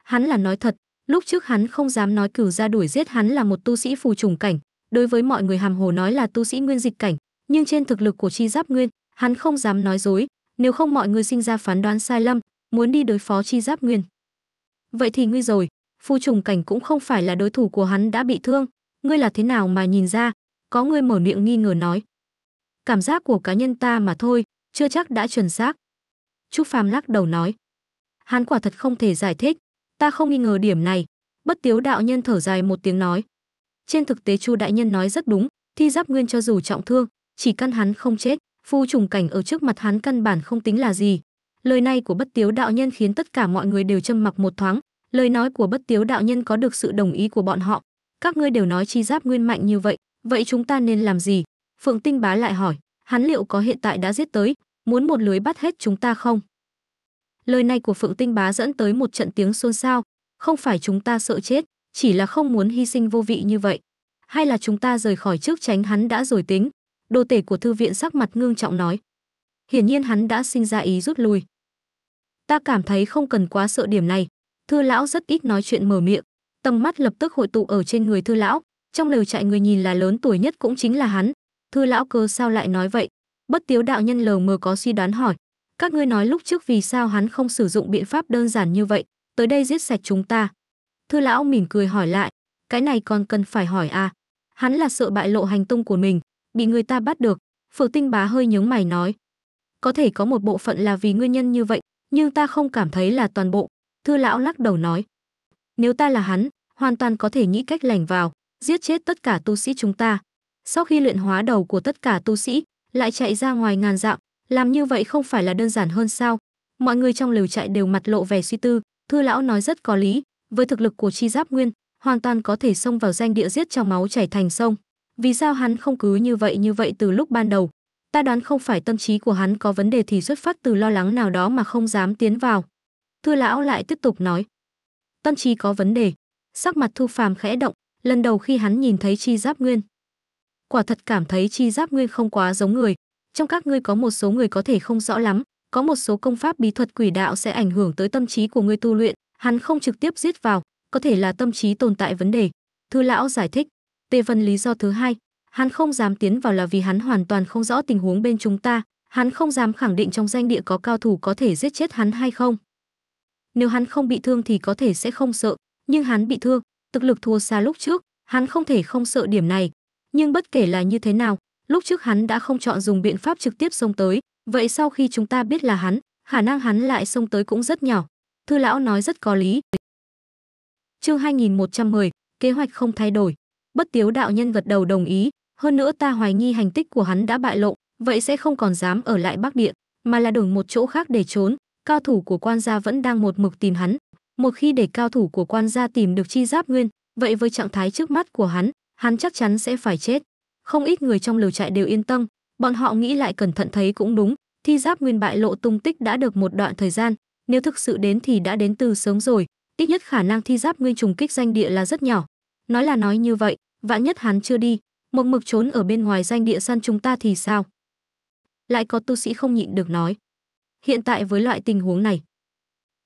hắn là nói thật, lúc trước hắn không dám nói cửu gia đuổi giết hắn là một tu sĩ phù trùng cảnh đối với mọi người hàm hồ nói là tu sĩ nguyên dịch cảnh nhưng trên thực lực của chi giáp nguyên hắn không dám nói dối nếu không mọi người sinh ra phán đoán sai lầm muốn đi đối phó chi giáp nguyên vậy thì ngươi rồi phù trùng cảnh cũng không phải là đối thủ của hắn đã bị thương ngươi là thế nào mà nhìn ra có người mở miệng nghi ngờ nói cảm giác của cá nhân ta mà thôi chưa chắc đã chuẩn xác trúc phàm lắc đầu nói hắn quả thật không thể giải thích Ta không nghi ngờ điểm này. Bất tiếu đạo nhân thở dài một tiếng nói. Trên thực tế Chu đại nhân nói rất đúng, thi giáp nguyên cho dù trọng thương, chỉ căn hắn không chết, phu trùng cảnh ở trước mặt hắn căn bản không tính là gì. Lời này của bất tiếu đạo nhân khiến tất cả mọi người đều châm mặc một thoáng, lời nói của bất tiếu đạo nhân có được sự đồng ý của bọn họ. Các ngươi đều nói chi giáp nguyên mạnh như vậy, vậy chúng ta nên làm gì? Phượng Tinh Bá lại hỏi, hắn liệu có hiện tại đã giết tới, muốn một lưới bắt hết chúng ta không? Lời này của Phượng Tinh Bá dẫn tới một trận tiếng xôn xao, không phải chúng ta sợ chết, chỉ là không muốn hy sinh vô vị như vậy, hay là chúng ta rời khỏi trước tránh hắn đã rồi tính. đồ tể của thư viện sắc mặt ngương trọng nói. Hiển nhiên hắn đã sinh ra ý rút lui. Ta cảm thấy không cần quá sợ điểm này, thư lão rất ít nói chuyện mở miệng, tầm mắt lập tức hội tụ ở trên người thư lão, trong lều trại người nhìn là lớn tuổi nhất cũng chính là hắn. Thư lão cơ sao lại nói vậy? Bất tiếu đạo nhân lờ mờ có suy đoán hỏi, các ngươi nói lúc trước vì sao hắn không sử dụng biện pháp đơn giản như vậy, tới đây giết sạch chúng ta. Thư lão mỉm cười hỏi lại, cái này còn cần phải hỏi à? Hắn là sợ bại lộ hành tung của mình, bị người ta bắt được. Phượng Tinh Bá hơi nhướng mày nói, có thể có một bộ phận là vì nguyên nhân như vậy, nhưng ta không cảm thấy là toàn bộ. Thư lão lắc đầu nói, nếu ta là hắn, hoàn toàn có thể nghĩ cách lành vào, giết chết tất cả tu sĩ chúng ta. Sau khi luyện hóa đầu của tất cả tu sĩ, lại chạy ra ngoài ngàn dặm, làm như vậy không phải là đơn giản hơn sao mọi người trong lều trại đều mặt lộ vẻ suy tư thư lão nói rất có lý với thực lực của chi giáp nguyên hoàn toàn có thể xông vào danh địa giết cho máu chảy thành sông vì sao hắn không cứ như vậy như vậy từ lúc ban đầu ta đoán không phải tâm trí của hắn có vấn đề thì xuất phát từ lo lắng nào đó mà không dám tiến vào thư lão lại tiếp tục nói tâm trí có vấn đề sắc mặt thu phàm khẽ động lần đầu khi hắn nhìn thấy chi giáp nguyên quả thật cảm thấy chi giáp nguyên không quá giống người trong các ngươi có một số người có thể không rõ lắm có một số công pháp bí thuật quỷ đạo sẽ ảnh hưởng tới tâm trí của ngươi tu luyện hắn không trực tiếp giết vào có thể là tâm trí tồn tại vấn đề thư lão giải thích tề vân lý do thứ hai hắn không dám tiến vào là vì hắn hoàn toàn không rõ tình huống bên chúng ta hắn không dám khẳng định trong danh địa có cao thủ có thể giết chết hắn hay không nếu hắn không bị thương thì có thể sẽ không sợ nhưng hắn bị thương thực lực thua xa lúc trước hắn không thể không sợ điểm này nhưng bất kể là như thế nào lúc trước hắn đã không chọn dùng biện pháp trực tiếp xông tới vậy sau khi chúng ta biết là hắn khả năng hắn lại xông tới cũng rất nhỏ thư lão nói rất có lý chương 2110, kế hoạch không thay đổi bất tiếu đạo nhân gật đầu đồng ý hơn nữa ta hoài nghi hành tích của hắn đã bại lộ vậy sẽ không còn dám ở lại bắc địa mà là đổi một chỗ khác để trốn cao thủ của quan gia vẫn đang một mực tìm hắn một khi để cao thủ của quan gia tìm được chi giáp nguyên vậy với trạng thái trước mắt của hắn hắn chắc chắn sẽ phải chết không ít người trong lều trại đều yên tâm bọn họ nghĩ lại cẩn thận thấy cũng đúng thi giáp nguyên bại lộ tung tích đã được một đoạn thời gian nếu thực sự đến thì đã đến từ sớm rồi ít nhất khả năng thi giáp nguyên trùng kích danh địa là rất nhỏ nói là nói như vậy vạn nhất hắn chưa đi một mực trốn ở bên ngoài danh địa săn chúng ta thì sao lại có tu sĩ không nhịn được nói hiện tại với loại tình huống này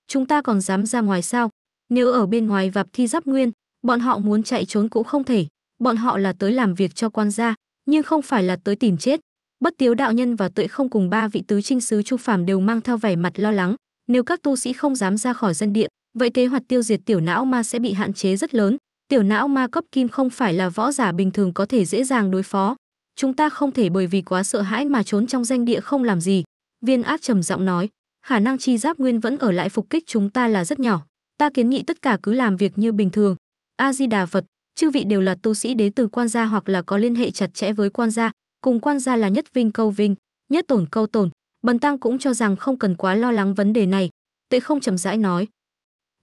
chúng ta còn dám ra ngoài sao nếu ở bên ngoài vạp thi giáp nguyên bọn họ muốn chạy trốn cũng không thể bọn họ là tới làm việc cho quan gia, nhưng không phải là tới tìm chết. Bất Tiếu đạo nhân và Tuệ không cùng ba vị tứ trinh sứ Chu Phàm đều mang theo vẻ mặt lo lắng, nếu các tu sĩ không dám ra khỏi dân địa, vậy kế hoạch tiêu diệt tiểu não ma sẽ bị hạn chế rất lớn. Tiểu não ma cấp kim không phải là võ giả bình thường có thể dễ dàng đối phó. Chúng ta không thể bởi vì quá sợ hãi mà trốn trong danh địa không làm gì. Viên ác trầm giọng nói, khả năng chi giáp nguyên vẫn ở lại phục kích chúng ta là rất nhỏ. Ta kiến nghị tất cả cứ làm việc như bình thường. A Di Đà Phật, chư vị đều là tu sĩ đến từ quan gia hoặc là có liên hệ chặt chẽ với quan gia, cùng quan gia là nhất vinh câu vinh, nhất tổn câu tổn. Bần tăng cũng cho rằng không cần quá lo lắng vấn đề này. Tuệ không chậm rãi nói.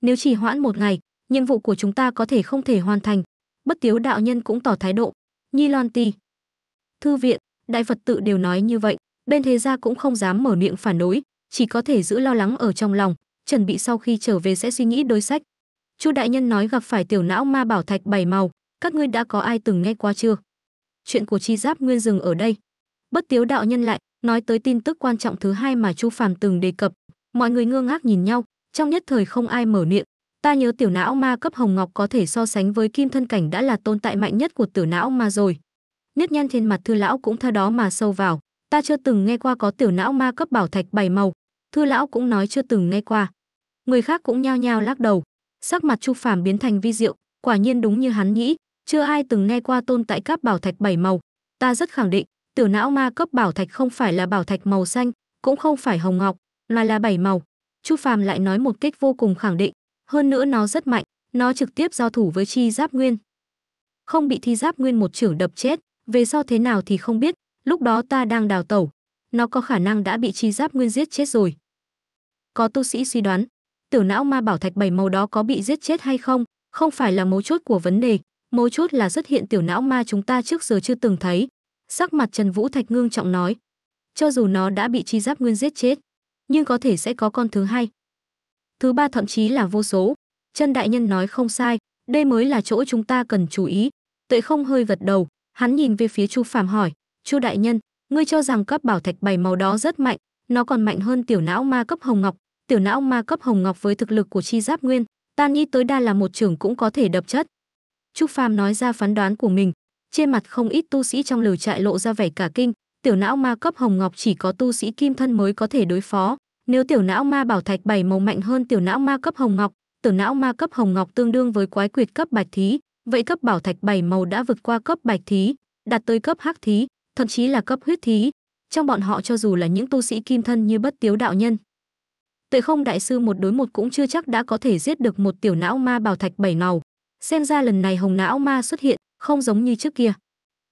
Nếu chỉ hoãn một ngày, nhiệm vụ của chúng ta có thể không thể hoàn thành. Bất tiếu đạo nhân cũng tỏ thái độ. Nhi Loan Ti. Thư viện, đại Phật tự đều nói như vậy. Bên thế gia cũng không dám mở miệng phản đối, chỉ có thể giữ lo lắng ở trong lòng. Chuẩn bị sau khi trở về sẽ suy nghĩ đối sách. Chu đại nhân nói gặp phải tiểu não ma bảo thạch bảy màu, các ngươi đã có ai từng nghe qua chưa? Chuyện của chi giáp nguyên dừng ở đây. Bất tiếu đạo nhân lại nói tới tin tức quan trọng thứ hai mà Chu Phàm từng đề cập, mọi người ngơ ngác nhìn nhau, trong nhất thời không ai mở miệng. Ta nhớ tiểu não ma cấp hồng ngọc có thể so sánh với kim thân cảnh đã là tồn tại mạnh nhất của tiểu não ma rồi. Nếp nhăn trên mặt thư lão cũng theo đó mà sâu vào, ta chưa từng nghe qua có tiểu não ma cấp bảo thạch bảy màu, thư lão cũng nói chưa từng nghe qua. Người khác cũng nhao nhao lắc đầu, sắc mặt Chu Phàm biến thành vi diệu, quả nhiên đúng như hắn nghĩ, chưa ai từng nghe qua tôn tại các bảo thạch bảy màu, ta rất khẳng định, tiểu não ma cấp bảo thạch không phải là bảo thạch màu xanh, cũng không phải hồng ngọc, mà là bảy màu. Chu Phàm lại nói một cách vô cùng khẳng định, hơn nữa nó rất mạnh, nó trực tiếp giao thủ với chi giáp nguyên. Không bị thi giáp nguyên một trưởng đập chết, về sau thế nào thì không biết, lúc đó ta đang đào tẩu, nó có khả năng đã bị chi giáp nguyên giết chết rồi. Có tu sĩ suy đoán, Tiểu não ma bảo thạch bảy màu đó có bị giết chết hay không, không phải là mấu chốt của vấn đề, mấu chốt là xuất hiện tiểu não ma chúng ta trước giờ chưa từng thấy. Sắc mặt Trần Vũ Thạch Ngưng trọng nói, cho dù nó đã bị chi giáp nguyên giết chết, nhưng có thể sẽ có con thứ hai. Thứ ba thậm chí là vô số. Chân đại nhân nói không sai, đây mới là chỗ chúng ta cần chú ý. Tuệ không hơi vật đầu, hắn nhìn về phía Chu Phàm hỏi, "Chu đại nhân, ngươi cho rằng cấp bảo thạch bảy màu đó rất mạnh, nó còn mạnh hơn tiểu não ma cấp hồng ngọc, tiểu não ma cấp hồng ngọc với thực lực của chi giáp nguyên ta nghĩ tối đa là một trưởng cũng có thể đập chất trúc Phàm nói ra phán đoán của mình trên mặt không ít tu sĩ trong lều trại lộ ra vẻ cả kinh tiểu não ma cấp hồng ngọc chỉ có tu sĩ kim thân mới có thể đối phó nếu tiểu não ma bảo thạch bảy màu mạnh hơn tiểu não ma cấp hồng ngọc tiểu não ma cấp hồng ngọc tương đương với quái quyệt cấp bạch thí vậy cấp bảo thạch bảy màu đã vượt qua cấp bạch thí đạt tới cấp hắc thí thậm chí là cấp huyết thí trong bọn họ cho dù là những tu sĩ kim thân như bất tiếu đạo nhân tuệ không đại sư một đối một cũng chưa chắc đã có thể giết được một tiểu não ma bảo thạch bảy màu xem ra lần này hồng não ma xuất hiện không giống như trước kia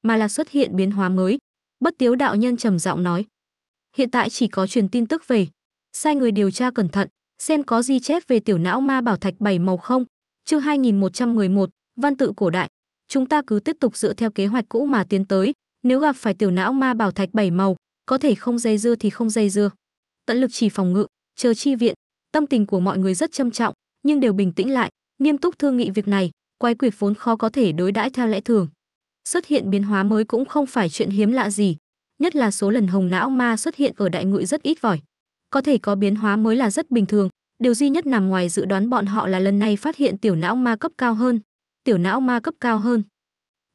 mà là xuất hiện biến hóa mới bất tiếu đạo nhân trầm giọng nói hiện tại chỉ có truyền tin tức về sai người điều tra cẩn thận xem có di chép về tiểu não ma bảo thạch bảy màu không chương 2111, văn tự cổ đại chúng ta cứ tiếp tục dựa theo kế hoạch cũ mà tiến tới nếu gặp phải tiểu não ma bảo thạch bảy màu có thể không dây dưa thì không dây dưa tận lực chỉ phòng ngự chờ chi viện tâm tình của mọi người rất trầm trọng nhưng đều bình tĩnh lại nghiêm túc thương nghị việc này quái quỷ vốn khó có thể đối đãi theo lẽ thường xuất hiện biến hóa mới cũng không phải chuyện hiếm lạ gì nhất là số lần hồng não ma xuất hiện ở đại ngụy rất ít vỏi có thể có biến hóa mới là rất bình thường điều duy nhất nằm ngoài dự đoán bọn họ là lần này phát hiện tiểu não ma cấp cao hơn tiểu não ma cấp cao hơn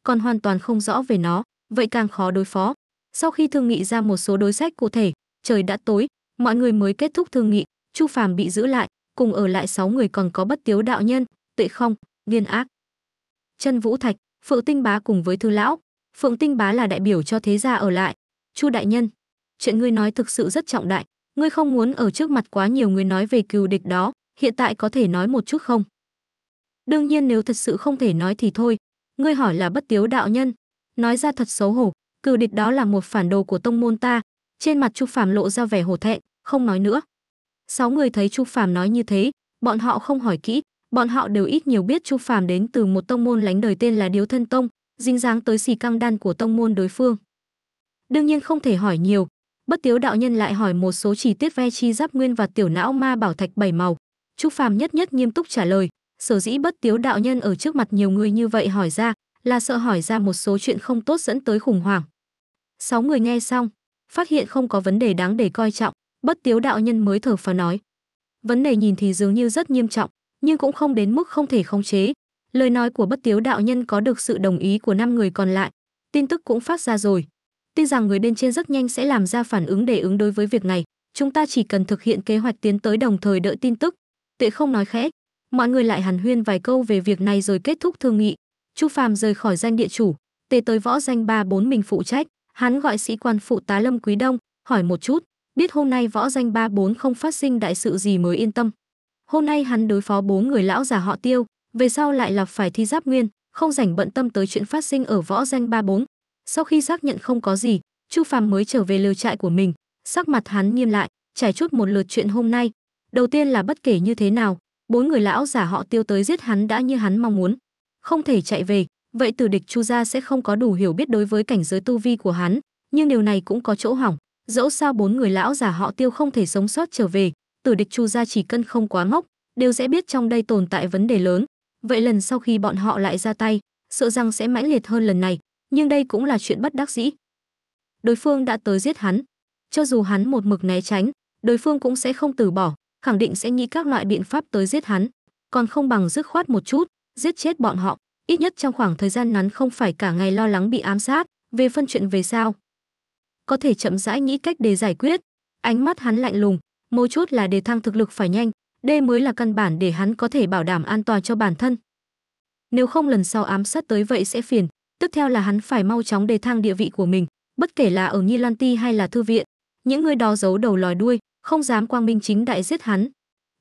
còn hoàn toàn không rõ về nó vậy càng khó đối phó sau khi thương nghị ra một số đối sách cụ thể trời đã tối mọi người mới kết thúc thương nghị chu phàm bị giữ lại cùng ở lại sáu người còn có bất tiếu đạo nhân tệ không viên ác chân vũ thạch phượng tinh bá cùng với thư lão phượng tinh bá là đại biểu cho thế gia ở lại chu đại nhân chuyện ngươi nói thực sự rất trọng đại ngươi không muốn ở trước mặt quá nhiều người nói về cừu địch đó hiện tại có thể nói một chút không đương nhiên nếu thật sự không thể nói thì thôi ngươi hỏi là bất tiếu đạo nhân nói ra thật xấu hổ cừu địch đó là một phản đồ của tông môn ta trên mặt chu phàm lộ ra vẻ hổ thẹn không nói nữa sáu người thấy chu phàm nói như thế bọn họ không hỏi kỹ bọn họ đều ít nhiều biết chu phàm đến từ một tông môn lánh đời tên là điếu thân tông dính dáng tới xì căng đan của tông môn đối phương đương nhiên không thể hỏi nhiều bất tiếu đạo nhân lại hỏi một số chi tiết ve chi giáp nguyên và tiểu não ma bảo thạch bảy màu chu phàm nhất nhất nghiêm túc trả lời sở dĩ bất tiếu đạo nhân ở trước mặt nhiều người như vậy hỏi ra là sợ hỏi ra một số chuyện không tốt dẫn tới khủng hoảng sáu người nghe xong phát hiện không có vấn đề đáng để coi trọng bất tiếu đạo nhân mới thở phào nói vấn đề nhìn thì dường như rất nghiêm trọng nhưng cũng không đến mức không thể khống chế lời nói của bất tiếu đạo nhân có được sự đồng ý của năm người còn lại tin tức cũng phát ra rồi tin rằng người bên trên rất nhanh sẽ làm ra phản ứng để ứng đối với việc này chúng ta chỉ cần thực hiện kế hoạch tiến tới đồng thời đợi tin tức tuệ không nói khẽ mọi người lại hàn huyên vài câu về việc này rồi kết thúc thương nghị chu phàm rời khỏi danh địa chủ tề tới võ danh ba bốn mình phụ trách hắn gọi sĩ quan phụ tá lâm quý đông hỏi một chút biết hôm nay võ danh ba bốn không phát sinh đại sự gì mới yên tâm hôm nay hắn đối phó bốn người lão già họ tiêu về sau lại lọc phải thi giáp nguyên không rảnh bận tâm tới chuyện phát sinh ở võ danh ba bốn sau khi xác nhận không có gì chu phàm mới trở về lều trại của mình sắc mặt hắn nghiêm lại trải chút một lượt chuyện hôm nay đầu tiên là bất kể như thế nào bốn người lão giả họ tiêu tới giết hắn đã như hắn mong muốn không thể chạy về vậy tử địch chu gia sẽ không có đủ hiểu biết đối với cảnh giới tu vi của hắn nhưng điều này cũng có chỗ hỏng dẫu sao bốn người lão già họ tiêu không thể sống sót trở về tử địch chu gia chỉ cân không quá ngốc đều sẽ biết trong đây tồn tại vấn đề lớn vậy lần sau khi bọn họ lại ra tay sợ rằng sẽ mãnh liệt hơn lần này nhưng đây cũng là chuyện bất đắc dĩ đối phương đã tới giết hắn cho dù hắn một mực né tránh đối phương cũng sẽ không từ bỏ khẳng định sẽ nghĩ các loại biện pháp tới giết hắn còn không bằng dứt khoát một chút giết chết bọn họ ít nhất trong khoảng thời gian ngắn không phải cả ngày lo lắng bị ám sát, về phân chuyện về sao. Có thể chậm rãi nghĩ cách để giải quyết, ánh mắt hắn lạnh lùng, mấu chốt là đề thăng thực lực phải nhanh, đây mới là căn bản để hắn có thể bảo đảm an toàn cho bản thân. Nếu không lần sau ám sát tới vậy sẽ phiền, tiếp theo là hắn phải mau chóng đề thăng địa vị của mình, bất kể là ở Nhi Lan Ti hay là thư viện, những người đó giấu đầu lòi đuôi, không dám quang minh chính đại giết hắn.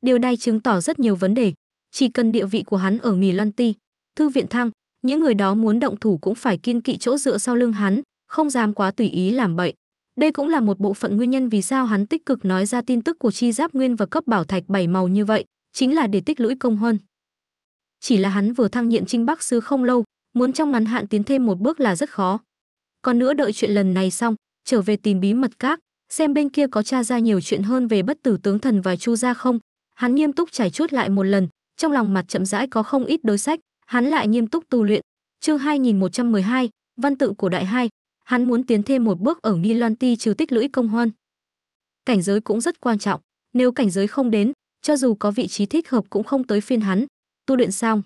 Điều này chứng tỏ rất nhiều vấn đề, chỉ cần địa vị của hắn ở Mì Lan Ti, thư viện thăng những người đó muốn động thủ cũng phải kiên kỵ chỗ dựa sau lưng hắn không dám quá tùy ý làm bậy đây cũng là một bộ phận nguyên nhân vì sao hắn tích cực nói ra tin tức của chi giáp nguyên và cấp bảo thạch bảy màu như vậy chính là để tích lũy công huân. chỉ là hắn vừa thăng nhiệm trinh bắc sư không lâu muốn trong ngắn hạn tiến thêm một bước là rất khó còn nữa đợi chuyện lần này xong trở về tìm bí mật các xem bên kia có tra ra nhiều chuyện hơn về bất tử tướng thần và chu gia không hắn nghiêm túc trải chuốt lại một lần trong lòng mặt chậm rãi có không ít đối sách hắn lại nghiêm túc tu luyện. Chương 2112, văn tự của đại hai hắn muốn tiến thêm một bước ở Nghi Loan Ti trừ tích lũy công huân. Cảnh giới cũng rất quan trọng, nếu cảnh giới không đến, cho dù có vị trí thích hợp cũng không tới phiên hắn. Tu luyện xong,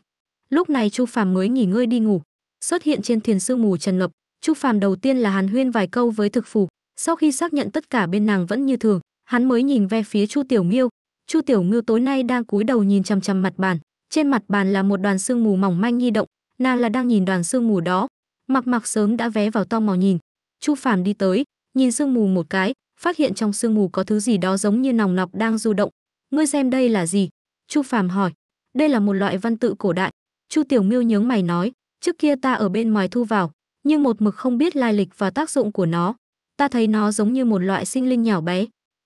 lúc này Chu Phàm mới nghỉ ngơi đi ngủ. Xuất hiện trên thiền sư mù trần ngập, Chu Phàm đầu tiên là hàn huyên vài câu với thực phù, sau khi xác nhận tất cả bên nàng vẫn như thường, hắn mới nhìn về phía Chu Tiểu Nghiêu. Chu Tiểu Ngưu tối nay đang cúi đầu nhìn chằm chằm mặt bàn, trên mặt bàn là một đoàn sương mù mỏng manh nhi động, nàng là đang nhìn đoàn sương mù đó. Mặc mặc sớm đã vé vào to mò nhìn. Chu Phàm đi tới, nhìn sương mù một cái, phát hiện trong sương mù có thứ gì đó giống như nòng nọc đang du động. Ngươi xem đây là gì? Chu Phàm hỏi. Đây là một loại văn tự cổ đại. Chu Tiểu Miêu nhướng mày nói, trước kia ta ở bên ngoài thu vào, nhưng một mực không biết lai lịch và tác dụng của nó. Ta thấy nó giống như một loại sinh linh nhỏ bé.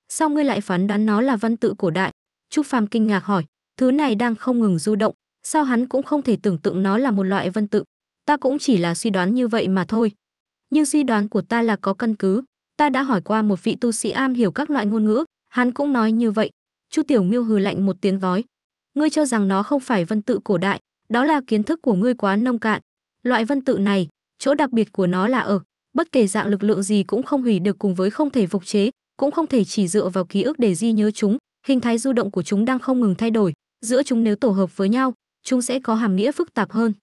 Sao ngươi lại phán đoán nó là văn tự cổ đại? Chu Phàm kinh ngạc hỏi. Thứ này đang không ngừng du động, sao hắn cũng không thể tưởng tượng nó là một loại vân tự. Ta cũng chỉ là suy đoán như vậy mà thôi. Nhưng suy đoán của ta là có căn cứ. Ta đã hỏi qua một vị tu sĩ am hiểu các loại ngôn ngữ, hắn cũng nói như vậy. Chu Tiểu Miêu hừ lạnh một tiếng gói. Ngươi cho rằng nó không phải vân tự cổ đại, đó là kiến thức của ngươi quá nông cạn. Loại vân tự này, chỗ đặc biệt của nó là ở, bất kể dạng lực lượng gì cũng không hủy được cùng với không thể phục chế, cũng không thể chỉ dựa vào ký ức để ghi nhớ chúng, hình thái du động của chúng đang không ngừng thay đổi, giữa chúng nếu tổ hợp với nhau, chúng sẽ có hàm nghĩa phức tạp hơn.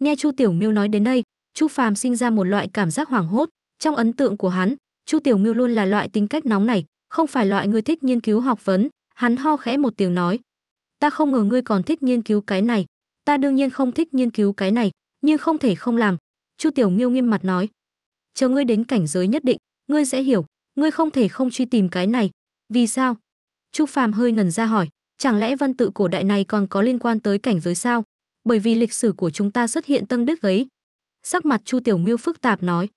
Nghe Chu Tiểu Miêu nói đến đây, Chu Phàm sinh ra một loại cảm giác hoảng hốt, trong ấn tượng của hắn, Chu Tiểu Miêu luôn là loại tính cách nóng này, không phải loại người thích nghiên cứu học vấn, hắn ho khẽ một tiếng nói: "Ta không ngờ ngươi còn thích nghiên cứu cái này, ta đương nhiên không thích nghiên cứu cái này, nhưng không thể không làm." Chu Tiểu Miêu nghiêm mặt nói: "Chờ ngươi đến cảnh giới nhất định, ngươi sẽ hiểu, ngươi không thể không truy tìm cái này." "Vì sao?" Chu Phàm hơi ngẩn ra hỏi, Chẳng lẽ văn tự cổ đại này còn có liên quan tới cảnh giới sao? Bởi vì lịch sử của chúng ta xuất hiện tâm đức ấy. Sắc mặt Chu Tiểu Miêu phức tạp nói.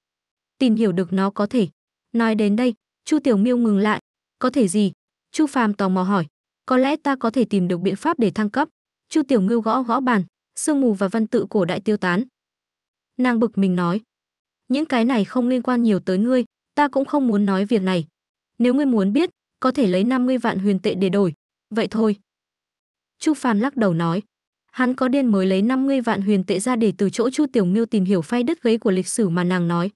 Tìm hiểu được nó có thể. Nói đến đây, Chu Tiểu Miêu ngừng lại. Có thể gì? Chu Phàm tò mò hỏi. Có lẽ ta có thể tìm được biện pháp để thăng cấp. Chu Tiểu miêu gõ gõ bàn, sương mù và văn tự cổ đại tiêu tán. Nàng bực mình nói. Những cái này không liên quan nhiều tới ngươi, ta cũng không muốn nói việc này. Nếu ngươi muốn biết, có thể lấy 50 vạn huyền tệ để đổi, vậy thôi. Chu Phàm lắc đầu nói, hắn có điên mới lấy 50 vạn huyền tệ ra để từ chỗ Chu Tiểu Miêu tìm hiểu phay đứt ghế của lịch sử mà nàng nói.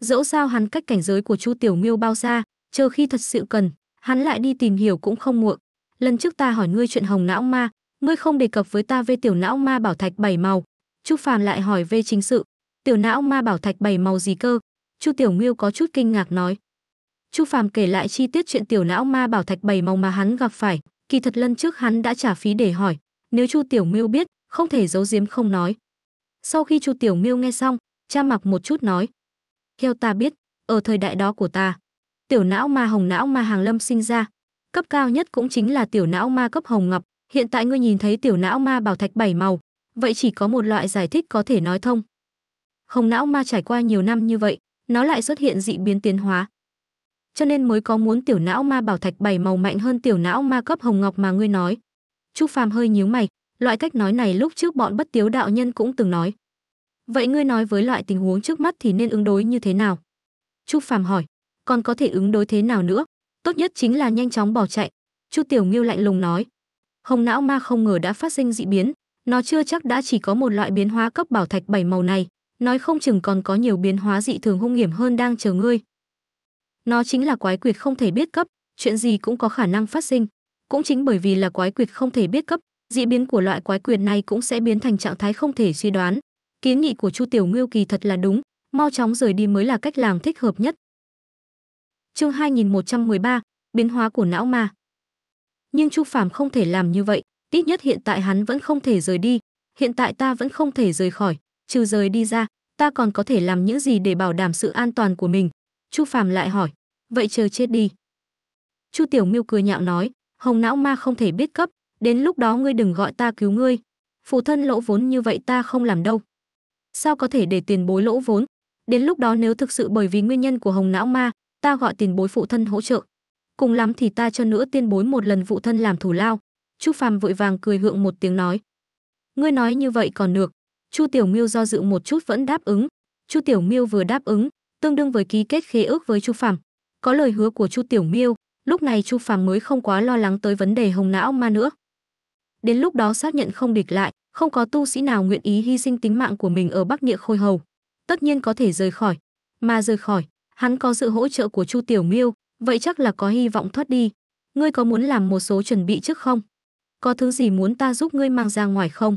Dẫu sao hắn cách cảnh giới của Chu Tiểu Miêu bao xa, chờ khi thật sự cần, hắn lại đi tìm hiểu cũng không muộn. Lần trước ta hỏi ngươi chuyện hồng não ma, ngươi không đề cập với ta về tiểu não ma bảo thạch bảy màu. Chu Phàm lại hỏi về chính sự, tiểu não ma bảo thạch bảy màu gì cơ? Chu Tiểu Miêu có chút kinh ngạc nói. Chu Phàm kể lại chi tiết chuyện tiểu não ma bảo thạch bảy màu mà hắn gặp phải, kỳ thật lần trước hắn đã trả phí để hỏi nếu chu tiểu miêu biết không thể giấu giếm không nói sau khi chu tiểu miêu nghe xong cha mặc một chút nói theo ta biết ở thời đại đó của ta tiểu não ma hồng não ma hàng lâm sinh ra cấp cao nhất cũng chính là tiểu não ma cấp hồng ngọc hiện tại ngươi nhìn thấy tiểu não ma bảo thạch bảy màu vậy chỉ có một loại giải thích có thể nói thông hồng não ma trải qua nhiều năm như vậy nó lại xuất hiện dị biến tiến hóa cho nên mới có muốn tiểu não ma bảo thạch bảy màu mạnh hơn tiểu não ma cấp hồng ngọc mà ngươi nói. Chu Phàm hơi nhíu mày, loại cách nói này lúc trước bọn bất tiếu đạo nhân cũng từng nói. Vậy ngươi nói với loại tình huống trước mắt thì nên ứng đối như thế nào? Chu Phàm hỏi, còn có thể ứng đối thế nào nữa? Tốt nhất chính là nhanh chóng bỏ chạy. Chu Tiểu Nghiêu lạnh lùng nói. Hồng não ma không ngờ đã phát sinh dị biến, nó chưa chắc đã chỉ có một loại biến hóa cấp bảo thạch bảy màu này, nói không chừng còn có nhiều biến hóa dị thường hung hiểm hơn đang chờ ngươi, nó chính là quái quyệt không thể biết cấp, chuyện gì cũng có khả năng phát sinh. Cũng chính bởi vì là quái quyệt không thể biết cấp, dị biến của loại quái quyệt này cũng sẽ biến thành trạng thái không thể suy đoán. Kiến nghị của Chu Tiểu Ngưu kỳ thật là đúng, mau chóng rời đi mới là cách làm thích hợp nhất. Chương 2113, biến hóa của não ma. Nhưng Chu Phàm không thể làm như vậy, ít nhất hiện tại hắn vẫn không thể rời đi, hiện tại ta vẫn không thể rời khỏi, trừ rời đi ra, ta còn có thể làm những gì để bảo đảm sự an toàn của mình? Chu Phàm lại hỏi vậy chờ chết đi. Chu Tiểu Miêu cười nhạo nói, hồng não ma không thể biết cấp, đến lúc đó ngươi đừng gọi ta cứu ngươi. Phụ thân lỗ vốn như vậy ta không làm đâu. Sao có thể để tiền bối lỗ vốn? Đến lúc đó nếu thực sự bởi vì nguyên nhân của hồng não ma, ta gọi tiền bối phụ thân hỗ trợ. Cùng lắm thì ta cho nữa tiên bối một lần phụ thân làm thủ lao. Chu Phàm vội vàng cười hượng một tiếng nói. Ngươi nói như vậy còn được. Chu Tiểu Miêu do dự một chút vẫn đáp ứng. Chu Tiểu Miêu vừa đáp ứng, tương đương với ký kết khế ước với Chu Phàm. Có lời hứa của Chu Tiểu Miêu, lúc này Chu Phàm mới không quá lo lắng tới vấn đề hồng não ma nữa. Đến lúc đó xác nhận không địch lại, không có tu sĩ nào nguyện ý hy sinh tính mạng của mình ở Bắc Địa Khôi Hầu, tất nhiên có thể rời khỏi, mà rời khỏi, hắn có sự hỗ trợ của Chu Tiểu Miêu, vậy chắc là có hy vọng thoát đi. Ngươi có muốn làm một số chuẩn bị trước không? Có thứ gì muốn ta giúp ngươi mang ra ngoài không?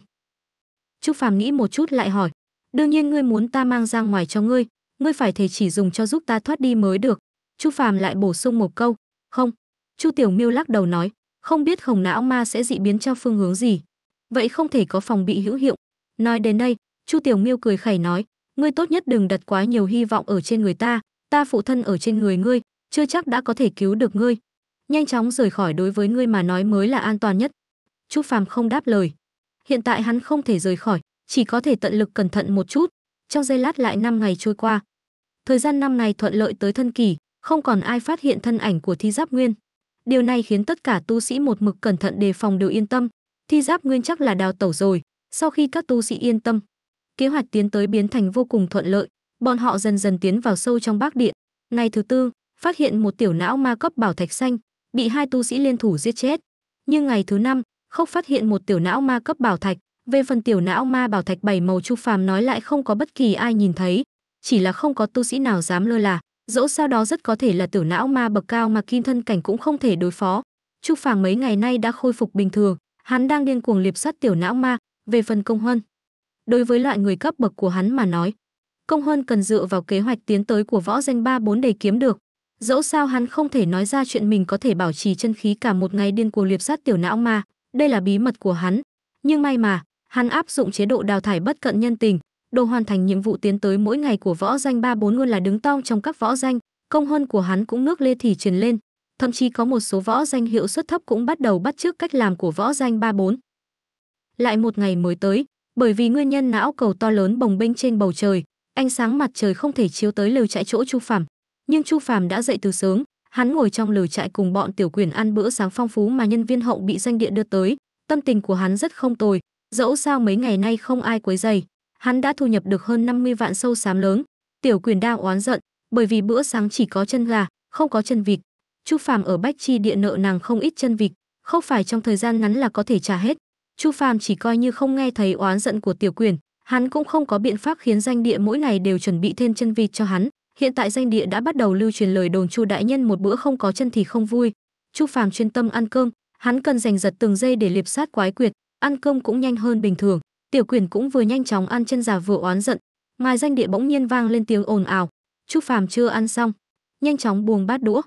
Chu Phàm nghĩ một chút lại hỏi, đương nhiên ngươi muốn ta mang ra ngoài cho ngươi, ngươi phải thể chỉ dùng cho giúp ta thoát đi mới được, Chu Phàm lại bổ sung một câu, "Không." Chu Tiểu Miêu lắc đầu nói, "Không biết Hồng Não Ma sẽ dị biến theo phương hướng gì, vậy không thể có phòng bị hữu hiệu." Nói đến đây, Chu Tiểu Miêu cười khẩy nói, "Ngươi tốt nhất đừng đặt quá nhiều hy vọng ở trên người ta, ta phụ thân ở trên người ngươi, chưa chắc đã có thể cứu được ngươi. Nhanh chóng rời khỏi đối với ngươi mà nói mới là an toàn nhất." Chu Phàm không đáp lời. Hiện tại hắn không thể rời khỏi, chỉ có thể tận lực cẩn thận một chút. Trong giây lát lại năm ngày trôi qua. Thời gian năm ngày thuận lợi tới thân kỳ, không còn ai phát hiện thân ảnh của thi giáp nguyên điều này khiến tất cả tu sĩ một mực cẩn thận đề phòng đều yên tâm thi giáp nguyên chắc là đào tẩu rồi sau khi các tu sĩ yên tâm kế hoạch tiến tới biến thành vô cùng thuận lợi bọn họ dần dần tiến vào sâu trong bác điện ngày thứ tư phát hiện một tiểu não ma cấp bảo thạch xanh bị hai tu sĩ liên thủ giết chết nhưng ngày thứ năm khốc phát hiện một tiểu não ma cấp bảo thạch về phần tiểu não ma bảo thạch bảy màu chu phàm nói lại không có bất kỳ ai nhìn thấy chỉ là không có tu sĩ nào dám lơ là dẫu sao đó rất có thể là tiểu não ma bậc cao mà kim thân cảnh cũng không thể đối phó. chu Phàng mấy ngày nay đã khôi phục bình thường, hắn đang điên cuồng liệp sát tiểu não ma, về phần công huân. Đối với loại người cấp bậc của hắn mà nói, công huân cần dựa vào kế hoạch tiến tới của võ danh ba bốn để kiếm được. Dẫu sao hắn không thể nói ra chuyện mình có thể bảo trì chân khí cả một ngày điên cuồng liệp sát tiểu não ma, đây là bí mật của hắn. Nhưng may mà, hắn áp dụng chế độ đào thải bất cận nhân tình, đồ hoàn thành nhiệm vụ tiến tới mỗi ngày của võ danh ba bốn luôn là đứng tong trong các võ danh công hơn của hắn cũng nước lê thì truyền lên thậm chí có một số võ danh hiệu suất thấp cũng bắt đầu bắt chước cách làm của võ danh ba bốn lại một ngày mới tới bởi vì nguyên nhân não cầu to lớn bồng bênh trên bầu trời ánh sáng mặt trời không thể chiếu tới lều trại chỗ chu phàm nhưng chu phàm đã dậy từ sớm hắn ngồi trong lều trại cùng bọn tiểu quyền ăn bữa sáng phong phú mà nhân viên hậu bị danh địa đưa tới tâm tình của hắn rất không tồi dẫu sao mấy ngày nay không ai quấy dày hắn đã thu nhập được hơn 50 vạn sâu xám lớn. Tiểu quyền đang oán giận, bởi vì bữa sáng chỉ có chân gà, không có chân vịt. Chu Phàm ở Bách Chi địa nợ nàng không ít chân vịt, không phải trong thời gian ngắn là có thể trả hết. Chu Phàm chỉ coi như không nghe thấy oán giận của Tiểu Quyền, hắn cũng không có biện pháp khiến danh địa mỗi ngày đều chuẩn bị thêm chân vịt cho hắn. Hiện tại danh địa đã bắt đầu lưu truyền lời đồn Chu đại nhân một bữa không có chân thì không vui. Chu Phàm chuyên tâm ăn cơm, hắn cần giành giật từng giây để liệp sát quái quyệt, ăn cơm cũng nhanh hơn bình thường. Tiểu Quyền cũng vừa nhanh chóng ăn chân giả vừa oán giận, ngoài danh địa bỗng nhiên vang lên tiếng ồn ào, Chu Phàm chưa ăn xong, nhanh chóng buông bát đũa.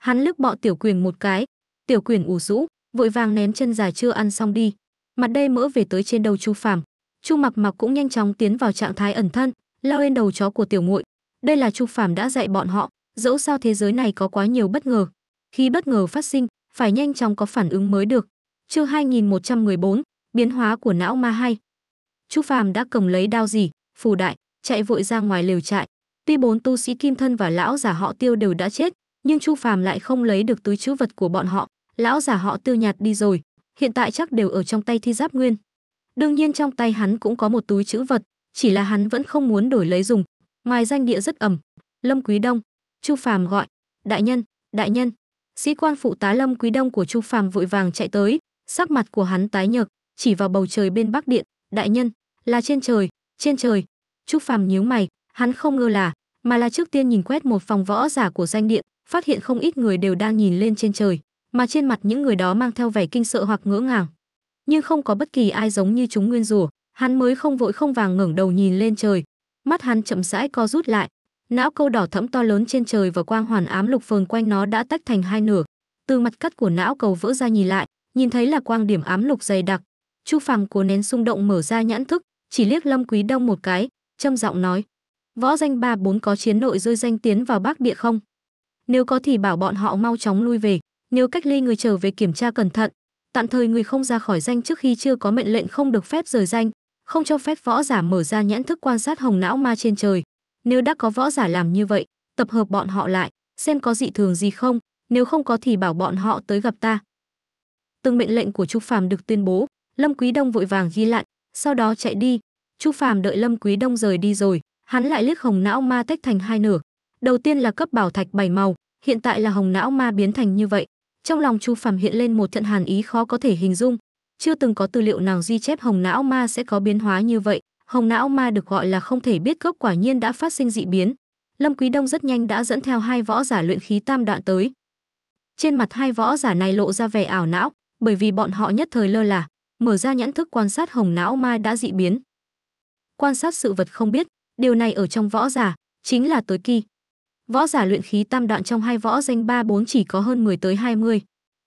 Hắn lướt bọ Tiểu Quyền một cái, Tiểu Quyền ủ rũ, vội vàng ném chân giả chưa ăn xong đi, mặt đây mỡ về tới trên đầu Chu Phàm. Chu Mặc Mặc cũng nhanh chóng tiến vào trạng thái ẩn thân, lao lên đầu chó của Tiểu Muội. Đây là Chu Phàm đã dạy bọn họ, dẫu sao thế giới này có quá nhiều bất ngờ. Khi bất ngờ phát sinh, phải nhanh chóng có phản ứng mới được. Chương 2114, biến hóa của não ma hay. chu Phàm đã cầm lấy đao gì, phù đại, chạy vội ra ngoài lều trại. Tuy bốn tu sĩ kim thân và lão giả họ tiêu đều đã chết, nhưng Chu Phàm lại không lấy được túi chữ vật của bọn họ. Lão giả họ tiêu nhạt đi rồi, hiện tại chắc đều ở trong tay thi giáp nguyên. Đương nhiên trong tay hắn cũng có một túi chữ vật, chỉ là hắn vẫn không muốn đổi lấy dùng. Ngoài danh địa rất ẩm, Lâm Quý Đông, Chu Phàm gọi, đại nhân, đại nhân. Sĩ quan phụ tá Lâm Quý Đông của Chu Phàm vội vàng chạy tới, sắc mặt của hắn tái nhợt, chỉ vào bầu trời bên bắc điện đại nhân là trên trời trên trời trúc phàm nhíu mày hắn không ngơ là mà là trước tiên nhìn quét một phòng võ giả của danh điện phát hiện không ít người đều đang nhìn lên trên trời mà trên mặt những người đó mang theo vẻ kinh sợ hoặc ngỡ ngàng nhưng không có bất kỳ ai giống như chúng nguyên rủa hắn mới không vội không vàng ngẩng đầu nhìn lên trời mắt hắn chậm rãi co rút lại não câu đỏ thẫm to lớn trên trời và quang hoàn ám lục phờn quanh nó đã tách thành hai nửa từ mặt cắt của não cầu vỡ ra nhìn lại nhìn thấy là quang điểm ám lục dày đặc Chu Phàm cố nén xung động mở ra nhãn thức, chỉ liếc Lâm Quý Đông một cái, trầm giọng nói: "Võ danh ba bốn có chiến nội rơi danh tiến vào Bắc Địa không? Nếu có thì bảo bọn họ mau chóng lui về, nếu cách ly người trở về kiểm tra cẩn thận, tạm thời người không ra khỏi danh trước khi chưa có mệnh lệnh không được phép rời danh, không cho phép võ giả mở ra nhãn thức quan sát hồng não ma trên trời. Nếu đã có võ giả làm như vậy, tập hợp bọn họ lại, xem có dị thường gì không, nếu không có thì bảo bọn họ tới gặp ta." Từng mệnh lệnh của Chu Phàm được tuyên bố, Lâm Quý Đông vội vàng ghi lại, sau đó chạy đi. Chu Phàm đợi Lâm Quý Đông rời đi rồi, hắn lại liếc hồng não ma tách thành hai nửa. Đầu tiên là cấp bảo thạch bảy màu, hiện tại là hồng não ma biến thành như vậy. Trong lòng Chu Phàm hiện lên một trận hàn ý khó có thể hình dung, chưa từng có tư liệu nào ghi chép hồng não ma sẽ có biến hóa như vậy. Hồng não ma được gọi là không thể biết gốc quả nhiên đã phát sinh dị biến. Lâm Quý Đông rất nhanh đã dẫn theo hai võ giả luyện khí tam đoạn tới. Trên mặt hai võ giả này lộ ra vẻ ảo não, bởi vì bọn họ nhất thời lơ là, mở ra nhãn thức quan sát hồng não ma đã dị biến. Quan sát sự vật không biết, điều này ở trong võ giả, chính là tối kỳ. Võ giả luyện khí tam đoạn trong hai võ danh 3-4 chỉ có hơn 10 tới 20,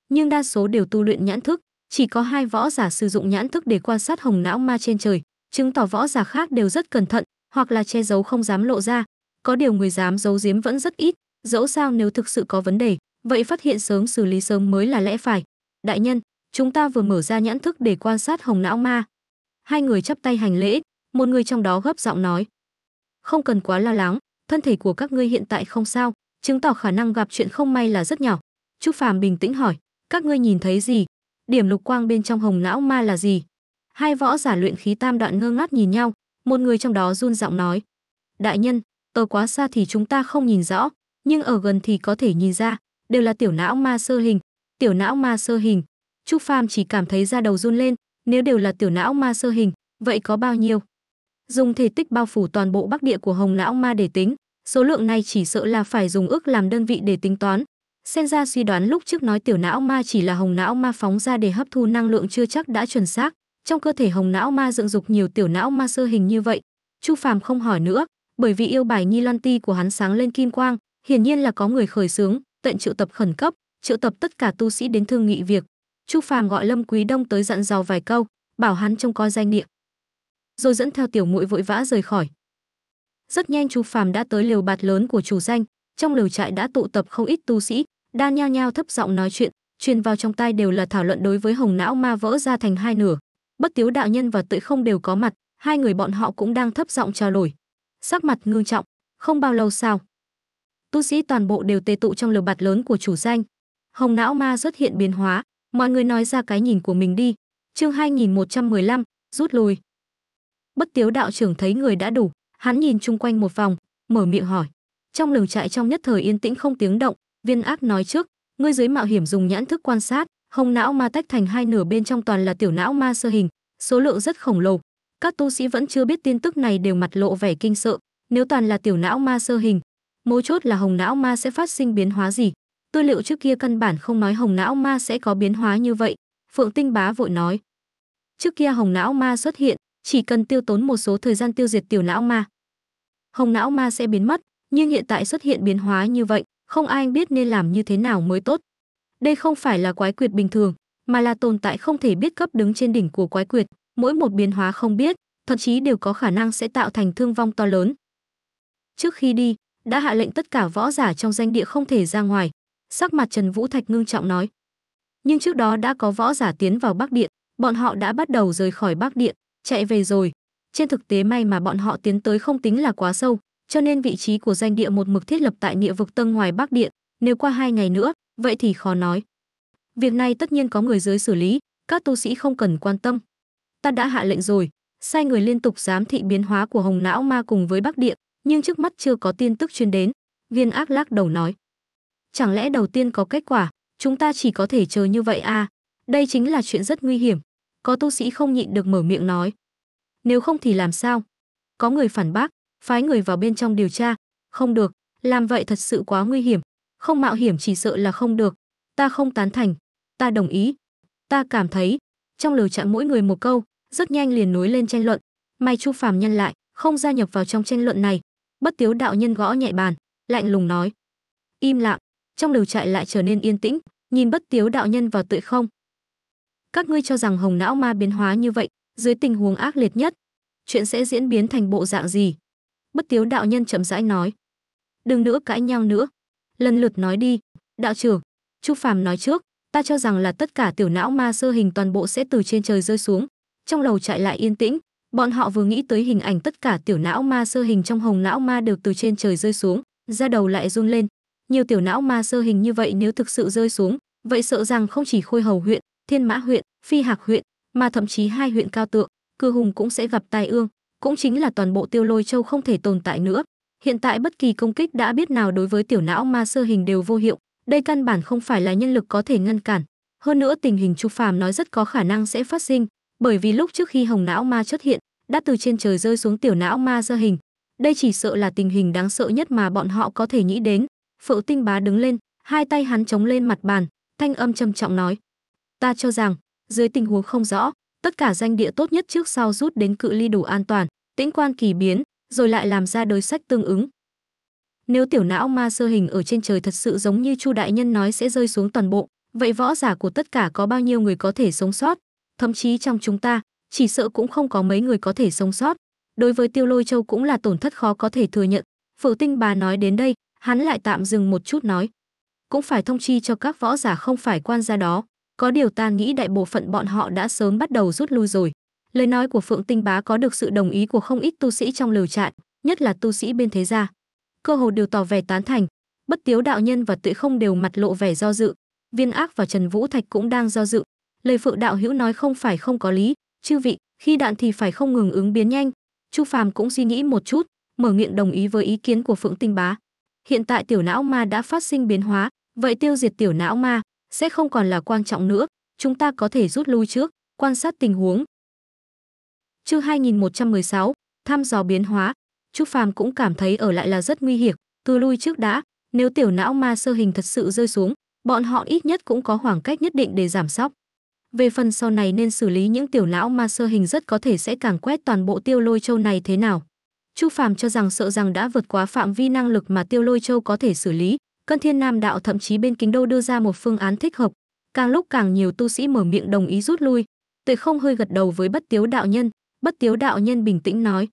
nhưng đa số đều tu luyện nhãn thức, chỉ có hai võ giả sử dụng nhãn thức để quan sát hồng não ma trên trời, chứng tỏ võ giả khác đều rất cẩn thận, hoặc là che giấu không dám lộ ra, có điều người dám giấu giếm vẫn rất ít, dẫu sao nếu thực sự có vấn đề, vậy phát hiện sớm xử lý sớm mới là lẽ phải. Đại nhân, chúng ta vừa mở ra nhãn thức để quan sát hồng não ma. Hai người chắp tay hành lễ, một người trong đó gấp giọng nói. Không cần quá lo lắng, thân thể của các ngươi hiện tại không sao, chứng tỏ khả năng gặp chuyện không may là rất nhỏ. chu Phàm bình tĩnh hỏi, các ngươi nhìn thấy gì? Điểm lục quang bên trong hồng não ma là gì? Hai võ giả luyện khí tam đoạn ngơ ngác nhìn nhau, một người trong đó run giọng nói. Đại nhân, ở quá xa thì chúng ta không nhìn rõ, nhưng ở gần thì có thể nhìn ra, đều là tiểu não ma sơ hình. Tiểu não ma sơ hình, Trúc Phàm chỉ cảm thấy da đầu run lên, nếu đều là tiểu não ma sơ hình, vậy có bao nhiêu? Dùng thể tích bao phủ toàn bộ Bắc Địa của Hồng lão ma để tính, số lượng này chỉ sợ là phải dùng ước làm đơn vị để tính toán. Sen ra suy đoán lúc trước nói tiểu não ma chỉ là hồng não ma phóng ra để hấp thu năng lượng chưa chắc đã chuẩn xác. Trong cơ thể hồng não ma dựng dục nhiều tiểu não ma sơ hình như vậy. Chu Phàm không hỏi nữa, bởi vì yêu bài Nhi Loan Ti của hắn sáng lên kim quang, hiển nhiên là có người khởi xướng, tận triệu tập khẩn cấp, triệu tập tất cả tu sĩ đến thương nghị việc Trúc Phàm gọi Lâm Quý Đông tới dặn dò vài câu, bảo hắn trông coi danh địa. Rồi dẫn theo tiểu muội vội vã rời khỏi. Rất nhanh Trúc Phàm đã tới lều bạt lớn của chủ danh, trong lều trại đã tụ tập không ít tu sĩ, đang nhao nhao thấp giọng nói chuyện, truyền vào trong tai đều là thảo luận đối với hồng não ma vỡ ra thành hai nửa. Bất Tiếu đạo nhân và Tự Không đều có mặt, hai người bọn họ cũng đang thấp giọng trao đổi. Sắc mặt ngưng trọng, không bao lâu sau, tu sĩ toàn bộ đều tề tụ trong lều bạt lớn của chủ danh. Hồng não ma xuất hiện biến hóa, Mọi người nói ra cái nhìn của mình đi. Chương 2115, rút lui. Bất Tiếu đạo trưởng thấy người đã đủ, hắn nhìn chung quanh một vòng, mở miệng hỏi. Trong lều trại trong nhất thời yên tĩnh không tiếng động, Viên Ác nói trước, ngươi dưới mạo hiểm dùng nhãn thức quan sát, hồng não ma tách thành hai nửa bên trong toàn là tiểu não ma sơ hình, số lượng rất khổng lồ. Các tu sĩ vẫn chưa biết tin tức này đều mặt lộ vẻ kinh sợ, nếu toàn là tiểu não ma sơ hình, mấu chốt là hồng não ma sẽ phát sinh biến hóa gì, tư liệu trước kia căn bản không nói hồng não ma sẽ có biến hóa như vậy phượng tinh bá vội nói trước kia hồng não ma xuất hiện chỉ cần tiêu tốn một số thời gian tiêu diệt tiểu não ma hồng não ma sẽ biến mất nhưng hiện tại xuất hiện biến hóa như vậy không ai biết nên làm như thế nào mới tốt đây không phải là quái quyệt bình thường mà là tồn tại không thể biết cấp đứng trên đỉnh của quái quyệt mỗi một biến hóa không biết thậm chí đều có khả năng sẽ tạo thành thương vong to lớn trước khi đi đã hạ lệnh tất cả võ giả trong danh địa không thể ra ngoài sắc mặt Trần Vũ Thạch ngưng trọng nói. Nhưng trước đó đã có võ giả tiến vào Bắc Điện, bọn họ đã bắt đầu rời khỏi Bắc Điện, chạy về rồi. Trên thực tế may mà bọn họ tiến tới không tính là quá sâu, cho nên vị trí của danh địa một mực thiết lập tại địa vực Tân ngoài Bắc Điện, nếu qua hai ngày nữa, vậy thì khó nói. Việc này tất nhiên có người dưới xử lý, các tu sĩ không cần quan tâm. Ta đã hạ lệnh rồi, sai người liên tục giám thị biến hóa của Hồng Não Ma cùng với Bắc Điện, nhưng trước mắt chưa có tin tức chuyên đến, Viên Ác lắc đầu nói chẳng lẽ đầu tiên có kết quả, chúng ta chỉ có thể chờ như vậy à? Đây chính là chuyện rất nguy hiểm. Có tu sĩ không nhịn được mở miệng nói. Nếu không thì làm sao? Có người phản bác, phái người vào bên trong điều tra. Không được, làm vậy thật sự quá nguy hiểm. Không mạo hiểm chỉ sợ là không được. Ta không tán thành, ta đồng ý. Ta cảm thấy, trong lời chặn mỗi người một câu, rất nhanh liền nối lên tranh luận. May Chu Phàm nhân lại, không gia nhập vào trong tranh luận này. Bất Tiếu đạo nhân gõ nhẹ bàn, lạnh lùng nói: "Im lặng, trong lều trại lại trở nên yên tĩnh, nhìn bất tiếu đạo nhân vào tựa không. Các ngươi cho rằng hồng não ma biến hóa như vậy, dưới tình huống ác liệt nhất, chuyện sẽ diễn biến thành bộ dạng gì? Bất tiếu đạo nhân chậm rãi nói. Đừng nữa cãi nhau nữa. Lần lượt nói đi. Đạo trưởng, Chu Phàm nói trước, ta cho rằng là tất cả tiểu não ma sơ hình toàn bộ sẽ từ trên trời rơi xuống. Trong lầu chạy lại yên tĩnh, bọn họ vừa nghĩ tới hình ảnh tất cả tiểu não ma sơ hình trong hồng não ma đều từ trên trời rơi xuống, da đầu lại run lên nhiều tiểu não ma sơ hình như vậy nếu thực sự rơi xuống, vậy sợ rằng không chỉ Khôi Hầu huyện, Thiên Mã huyện, Phi Hạc huyện, mà thậm chí hai huyện cao tượng, Cư Hùng cũng sẽ gặp tai ương, cũng chính là toàn bộ Tiêu Lôi Châu không thể tồn tại nữa. Hiện tại bất kỳ công kích đã biết nào đối với tiểu não ma sơ hình đều vô hiệu, đây căn bản không phải là nhân lực có thể ngăn cản. Hơn nữa tình hình trục phàm nói rất có khả năng sẽ phát sinh, bởi vì lúc trước khi hồng não ma xuất hiện, đã từ trên trời rơi xuống tiểu não ma sơ hình. Đây chỉ sợ là tình hình đáng sợ nhất mà bọn họ có thể nghĩ đến, Phượng Tinh Bá đứng lên, hai tay hắn chống lên mặt bàn, thanh âm trầm trọng nói: "Ta cho rằng, dưới tình huống không rõ, tất cả danh địa tốt nhất trước sau rút đến cự ly đủ an toàn, tĩnh quan kỳ biến, rồi lại làm ra đối sách tương ứng. Nếu tiểu não ma sơ hình ở trên trời thật sự giống như Chu đại nhân nói sẽ rơi xuống toàn bộ, vậy võ giả của tất cả có bao nhiêu người có thể sống sót? Thậm chí trong chúng ta, chỉ sợ cũng không có mấy người có thể sống sót. Đối với Tiêu Lôi Châu cũng là tổn thất khó có thể thừa nhận. Phượng Tinh bà nói đến đây, hắn lại tạm dừng một chút nói cũng phải thông chi cho các võ giả không phải quan gia đó có điều ta nghĩ đại bộ phận bọn họ đã sớm bắt đầu rút lui rồi lời nói của phượng tinh bá có được sự đồng ý của không ít tu sĩ trong lều trại nhất là tu sĩ bên thế gia cơ hồ đều tỏ vẻ tán thành bất tiếu đạo nhân và tuệ không đều mặt lộ vẻ do dự viên ác và trần vũ thạch cũng đang do dự lời phượng đạo hữu nói không phải không có lý chư vị khi đạn thì phải không ngừng ứng biến nhanh chu phàm cũng suy nghĩ một chút mở miệng đồng ý với ý kiến của phượng tinh bá Hiện tại tiểu não ma đã phát sinh biến hóa, vậy tiêu diệt tiểu não ma sẽ không còn là quan trọng nữa, chúng ta có thể rút lui trước, quan sát tình huống. Chương 2116, thăm dò biến hóa, Trúc Phàm cũng cảm thấy ở lại là rất nguy hiểm, từ lui trước đã, nếu tiểu não ma sơ hình thật sự rơi xuống, bọn họ ít nhất cũng có khoảng cách nhất định để giảm sóc. Về phần sau này nên xử lý những tiểu não ma sơ hình rất có thể sẽ càng quét toàn bộ tiêu lôi châu này thế nào. Chu Phàm cho rằng sợ rằng đã vượt quá phạm vi năng lực mà Tiêu Lôi Châu có thể xử lý, Cân Thiên Nam Đạo thậm chí bên Kính Đô đưa ra một phương án thích hợp, càng lúc càng nhiều tu sĩ mở miệng đồng ý rút lui. Tuệ Không hơi gật đầu với Bất Tiếu đạo nhân, Bất Tiếu đạo nhân bình tĩnh nói: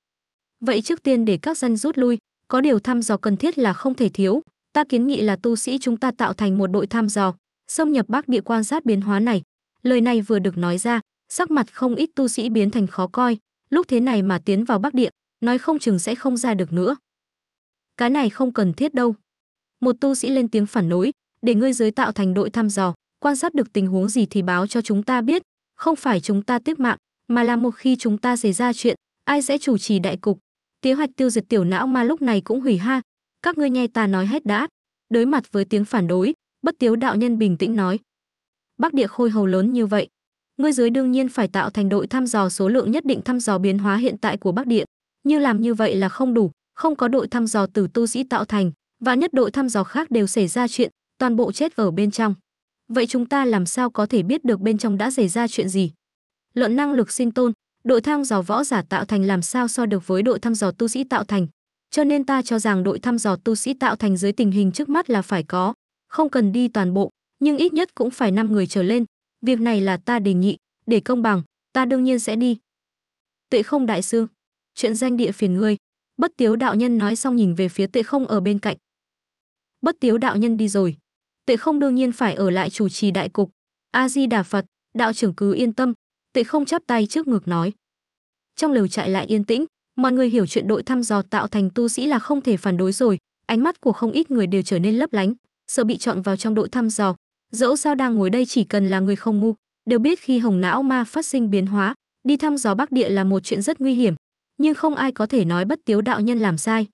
"Vậy trước tiên để các dân rút lui, có điều thăm dò cần thiết là không thể thiếu, ta kiến nghị là tu sĩ chúng ta tạo thành một đội thăm dò, xâm nhập Bắc Địa quan sát biến hóa này." Lời này vừa được nói ra, sắc mặt không ít tu sĩ biến thành khó coi, lúc thế này mà tiến vào Bắc Địa, nói không chừng sẽ không ra được nữa. Cái này không cần thiết đâu. Một tu sĩ lên tiếng phản đối, để ngươi giới tạo thành đội thăm dò, quan sát được tình huống gì thì báo cho chúng ta biết, không phải chúng ta tiếp mạng, mà là một khi chúng ta xảy ra chuyện, ai sẽ chủ trì đại cục. Kế hoạch tiêu diệt tiểu não mà lúc này cũng hủy ha, các ngươi nghe ta nói hết đã. Đối mặt với tiếng phản đối, bất tiếu đạo nhân bình tĩnh nói. Bắc địa khôi hầu lớn như vậy, ngươi dưới đương nhiên phải tạo thành đội thăm dò số lượng nhất định thăm dò biến hóa hiện tại của Bắc địa như làm như vậy là không đủ, không có đội thăm dò từ tu sĩ tạo thành, và nhất đội thăm dò khác đều xảy ra chuyện, toàn bộ chết ở bên trong. Vậy chúng ta làm sao có thể biết được bên trong đã xảy ra chuyện gì? Luận năng lực sinh tôn, đội thăm dò võ giả tạo thành làm sao so được với đội thăm dò tu sĩ tạo thành? Cho nên ta cho rằng đội thăm dò tu sĩ tạo thành dưới tình hình trước mắt là phải có, không cần đi toàn bộ, nhưng ít nhất cũng phải 5 người trở lên. Việc này là ta đề nghị, để công bằng, ta đương nhiên sẽ đi. Tuệ không đại sư chuyện danh địa phiền ngươi bất tiếu đạo nhân nói xong nhìn về phía tệ không ở bên cạnh bất tiếu đạo nhân đi rồi tệ không đương nhiên phải ở lại chủ trì đại cục a di đà phật đạo trưởng cứ yên tâm tệ không chắp tay trước ngực nói trong lều trại lại yên tĩnh mọi người hiểu chuyện đội thăm dò tạo thành tu sĩ là không thể phản đối rồi ánh mắt của không ít người đều trở nên lấp lánh sợ bị chọn vào trong đội thăm dò dẫu sao đang ngồi đây chỉ cần là người không ngu đều biết khi hồng não ma phát sinh biến hóa đi thăm dò bắc địa là một chuyện rất nguy hiểm nhưng không ai có thể nói bất tiếu đạo nhân làm sai.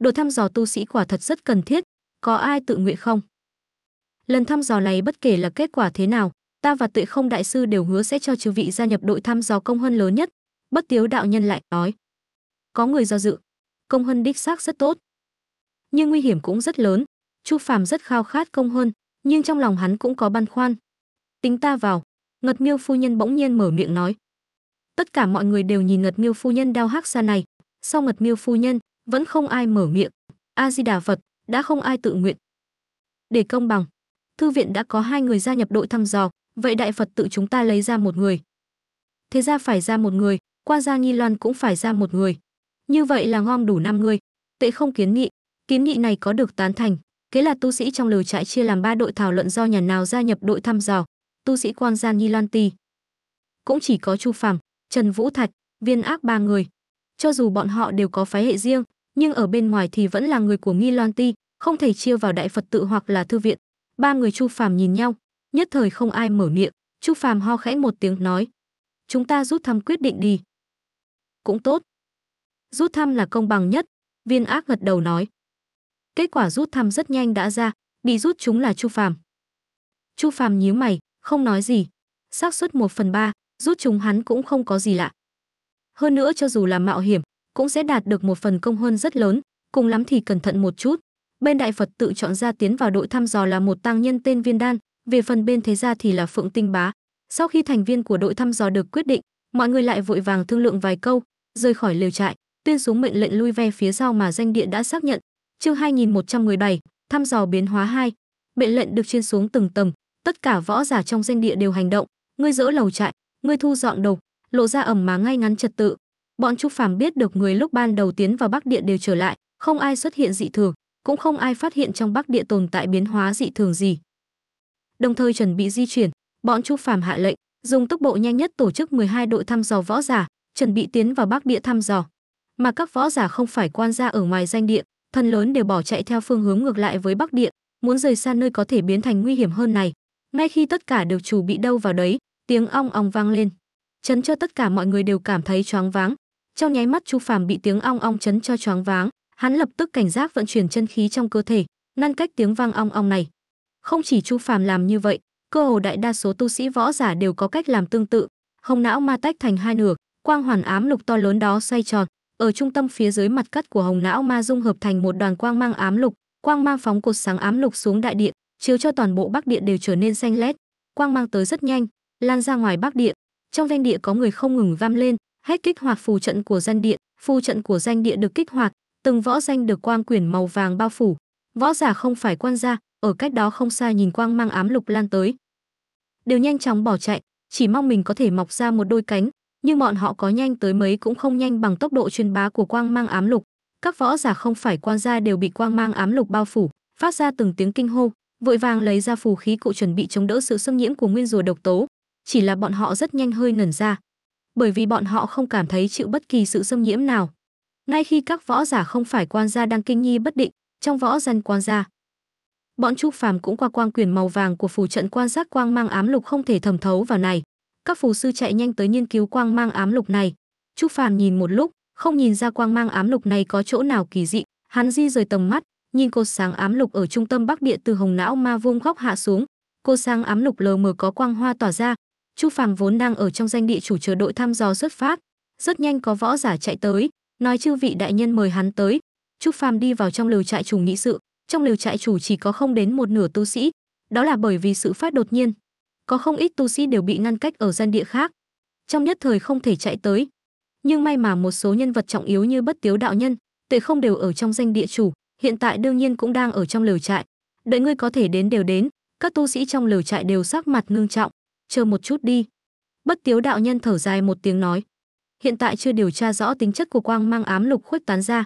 Đồ thăm dò tu sĩ quả thật rất cần thiết, có ai tự nguyện không? Lần thăm dò này bất kể là kết quả thế nào, ta và Tuệ Không đại sư đều hứa sẽ cho chư vị gia nhập đội thăm dò công hơn lớn nhất, bất tiếu đạo nhân lại nói. Có người do dự, công hơn đích xác rất tốt. Nhưng nguy hiểm cũng rất lớn, Chu Phàm rất khao khát công hơn, nhưng trong lòng hắn cũng có băn khoăn. Tính ta vào, Ngật Miêu phu nhân bỗng nhiên mở miệng nói, tất cả mọi người đều nhìn ngật miêu phu nhân đao hắc xa này sau ngật miêu phu nhân vẫn không ai mở miệng a di đà phật đã không ai tự nguyện để công bằng thư viện đã có hai người gia nhập đội thăm dò vậy đại phật tự chúng ta lấy ra một người thế ra phải ra một người quan gia nghi loan cũng phải ra một người như vậy là ngon đủ năm người tệ không kiến nghị kiến nghị này có được tán thành kế là tu sĩ trong lều trại chia làm ba đội thảo luận do nhà nào gia nhập đội thăm dò tu sĩ quan gia nghi loan ti cũng chỉ có chu phàm Trần Vũ Thạch, Viên Ác ba người. Cho dù bọn họ đều có phái hệ riêng, nhưng ở bên ngoài thì vẫn là người của Nghi Loan Ti, không thể chia vào đại Phật tự hoặc là thư viện. Ba người Chu Phàm nhìn nhau, nhất thời không ai mở miệng, Chu Phàm ho khẽ một tiếng nói: "Chúng ta rút thăm quyết định đi." "Cũng tốt." Rút thăm là công bằng nhất, Viên Ác gật đầu nói. Kết quả rút thăm rất nhanh đã ra, bị rút chúng là Chu Phàm. Chu Phàm nhíu mày, không nói gì. xác suất 1 phần 3, rút chúng hắn cũng không có gì lạ. Hơn nữa cho dù là mạo hiểm, cũng sẽ đạt được một phần công hơn rất lớn, cùng lắm thì cẩn thận một chút. Bên Đại Phật tự chọn ra tiến vào đội thăm dò là một tăng nhân tên Viên Đan, về phần bên thế gia thì là Phượng Tinh Bá. Sau khi thành viên của đội thăm dò được quyết định, mọi người lại vội vàng thương lượng vài câu, rời khỏi lều trại, tuyên xuống mệnh lệnh lui ve phía sau mà danh địa đã xác nhận. Chương 2117, thăm dò biến hóa 2. Mệnh lệnh được chuyên xuống từng tầng, tất cả võ giả trong danh địa đều hành động, ngươi dỡ lầu trại, ngươi thu dọn độc, lộ ra ẩm mà ngay ngắn trật tự. Bọn Trúc Phàm biết được người lúc ban đầu tiến vào Bắc Địa đều trở lại, không ai xuất hiện dị thường, cũng không ai phát hiện trong Bắc Địa tồn tại biến hóa dị thường gì. Đồng thời chuẩn bị di chuyển, bọn Trúc Phàm hạ lệnh, dùng tốc độ nhanh nhất tổ chức 12 đội thăm dò võ giả, chuẩn bị tiến vào Bắc Địa thăm dò. Mà các võ giả không phải quan gia ở ngoài danh địa, thân lớn đều bỏ chạy theo phương hướng ngược lại với Bắc Địa, muốn rời xa nơi có thể biến thành nguy hiểm hơn này. Ngay khi tất cả được chủ bị đâu vào đấy, Tiếng ong ong vang lên, chấn cho tất cả mọi người đều cảm thấy choáng váng. Trong nháy mắt Chu Phàm bị tiếng ong ong chấn cho choáng váng, hắn lập tức cảnh giác vận chuyển chân khí trong cơ thể, ngăn cách tiếng vang ong ong này. Không chỉ Chu Phàm làm như vậy, cơ hồ đại đa số tu sĩ võ giả đều có cách làm tương tự. Hồng não ma tách thành hai nửa, quang hoàn ám lục to lớn đó xoay tròn, ở trung tâm phía dưới mặt cắt của hồng não ma dung hợp thành một đoàn quang mang ám lục, quang mang phóng cột sáng ám lục xuống đại điện, chiếu cho toàn bộ bắc điện đều trở nên xanh lét. Quang mang tới rất nhanh, lan ra ngoài Bắc địa Trong doanh địa có người không ngừng vam lên, hết kích hoạt phù trận của danh điện, phù trận của danh địa được kích hoạt, từng võ danh được quang quyển màu vàng bao phủ. Võ giả không phải quan gia, ở cách đó không xa nhìn quang mang ám lục lan tới. Đều nhanh chóng bỏ chạy, chỉ mong mình có thể mọc ra một đôi cánh, nhưng bọn họ có nhanh tới mấy cũng không nhanh bằng tốc độ truyền bá của quang mang ám lục. Các võ giả không phải quan gia đều bị quang mang ám lục bao phủ, phát ra từng tiếng kinh hô, vội vàng lấy ra phù khí cụ chuẩn bị chống đỡ sự xâm nhiễm của nguyên rùa độc tố chỉ là bọn họ rất nhanh hơi ngẩn ra, bởi vì bọn họ không cảm thấy chịu bất kỳ sự xâm nhiễm nào. Ngay khi các võ giả không phải quan gia đang kinh nghi bất định, trong võ dân quan gia, bọn Trúc Phàm cũng qua quang quyền màu vàng của phù trận quan sát quang mang ám lục không thể thẩm thấu vào này. Các phù sư chạy nhanh tới nghiên cứu quang mang ám lục này. Trúc Phàm nhìn một lúc, không nhìn ra quang mang ám lục này có chỗ nào kỳ dị, hắn di rời tầm mắt, nhìn cột sáng ám lục ở trung tâm bắc địa từ hồng não ma vuông góc hạ xuống, cô sang ám lục lờ mờ có quang hoa tỏa ra, Chu Phàm vốn đang ở trong danh địa chủ chờ đội thăm dò xuất phát, rất nhanh có võ giả chạy tới, nói chư vị đại nhân mời hắn tới. Chu Phàm đi vào trong lều trại chủ nghị sự, trong lều trại chủ chỉ có không đến một nửa tu sĩ, đó là bởi vì sự phát đột nhiên. Có không ít tu sĩ đều bị ngăn cách ở gian địa khác, trong nhất thời không thể chạy tới. Nhưng may mà một số nhân vật trọng yếu như Bất Tiếu đạo nhân, Tuệ không đều ở trong danh địa chủ, hiện tại đương nhiên cũng đang ở trong lều trại. Đợi ngươi có thể đến đều đến, các tu sĩ trong lều trại đều sắc mặt ngưng trọng, chờ một chút đi bất tiếu đạo nhân thở dài một tiếng nói hiện tại chưa điều tra rõ tính chất của quang mang ám lục khuếch tán ra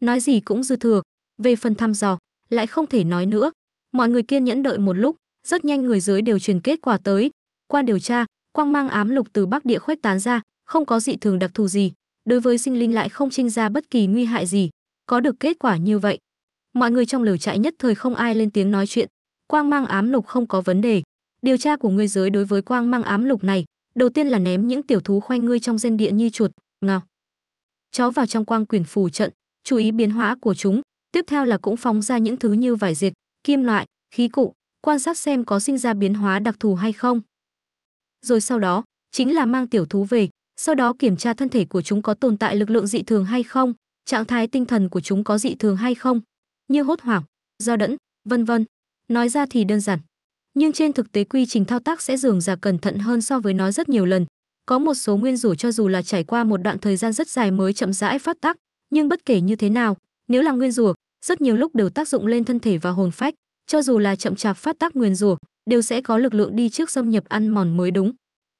nói gì cũng dư thừa về phần thăm dò lại không thể nói nữa mọi người kiên nhẫn đợi một lúc rất nhanh người dưới đều truyền kết quả tới qua điều tra quang mang ám lục từ bắc địa khuếch tán ra không có dị thường đặc thù gì đối với sinh linh lại không trinh ra bất kỳ nguy hại gì có được kết quả như vậy mọi người trong lều trại nhất thời không ai lên tiếng nói chuyện quang mang ám lục không có vấn đề Điều tra của ngươi giới đối với quang mang ám lục này, đầu tiên là ném những tiểu thú khoanh ngươi trong dân địa như chuột, ngao. Chó vào trong quang quyển phù trận, chú ý biến hóa của chúng, tiếp theo là cũng phóng ra những thứ như vải diệt, kim loại, khí cụ, quan sát xem có sinh ra biến hóa đặc thù hay không. Rồi sau đó, chính là mang tiểu thú về, sau đó kiểm tra thân thể của chúng có tồn tại lực lượng dị thường hay không, trạng thái tinh thần của chúng có dị thường hay không, như hốt hoảng, do đẫn, vân vân. Nói ra thì đơn giản, nhưng trên thực tế quy trình thao tác sẽ dường giả cẩn thận hơn so với nó rất nhiều lần. Có một số nguyên rủi cho dù là trải qua một đoạn thời gian rất dài mới chậm rãi phát tác, nhưng bất kể như thế nào, nếu là nguyên rủa, rất nhiều lúc đều tác dụng lên thân thể và hồn phách, cho dù là chậm chạp phát tác nguyên rủa, đều sẽ có lực lượng đi trước xâm nhập ăn mòn mới đúng.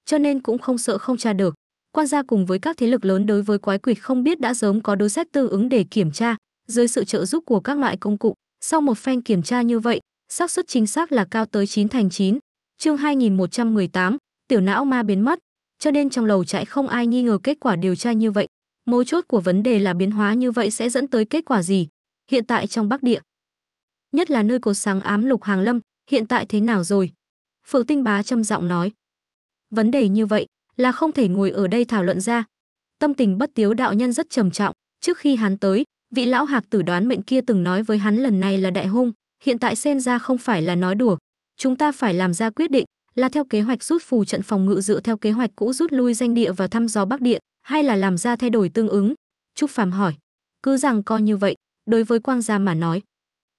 Cho nên cũng không sợ không tra được. Quan gia cùng với các thế lực lớn đối với quái quỷ không biết đã sớm có đối sách tương ứng để kiểm tra, dưới sự trợ giúp của các loại công cụ, sau một phen kiểm tra như vậy, xác suất chính xác là cao tới 9 thành 9. Chương 2118, tiểu não ma biến mất, cho nên trong lầu trại không ai nghi ngờ kết quả điều tra như vậy. Mấu chốt của vấn đề là biến hóa như vậy sẽ dẫn tới kết quả gì? Hiện tại trong Bắc Địa, nhất là nơi cột sáng ám lục hàng lâm, hiện tại thế nào rồi? Phượng Tinh Bá trầm giọng nói. Vấn đề như vậy là không thể ngồi ở đây thảo luận ra. Tâm tình bất tiếu đạo nhân rất trầm trọng, trước khi hắn tới, vị lão hạc tử đoán mệnh kia từng nói với hắn lần này là đại hung, hiện tại sen ra không phải là nói đùa chúng ta phải làm ra quyết định là theo kế hoạch rút phù trận phòng ngự dựa theo kế hoạch cũ rút lui danh địa và thăm dò bắc địa hay là làm ra thay đổi tương ứng trúc phàm hỏi cứ rằng coi như vậy đối với quang gia mà nói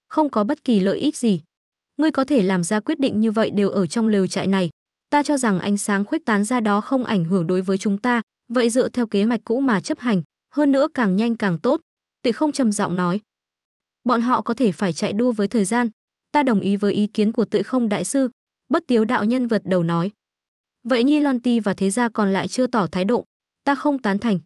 không có bất kỳ lợi ích gì ngươi có thể làm ra quyết định như vậy đều ở trong lều trại này ta cho rằng ánh sáng khuếch tán ra đó không ảnh hưởng đối với chúng ta vậy dựa theo kế hoạch cũ mà chấp hành hơn nữa càng nhanh càng tốt tuệ không trầm giọng nói bọn họ có thể phải chạy đua với thời gian ta đồng ý với ý kiến của tự không đại sư bất tiếu đạo nhân vật đầu nói vậy nhi lon ti và thế gia còn lại chưa tỏ thái độ ta không tán thành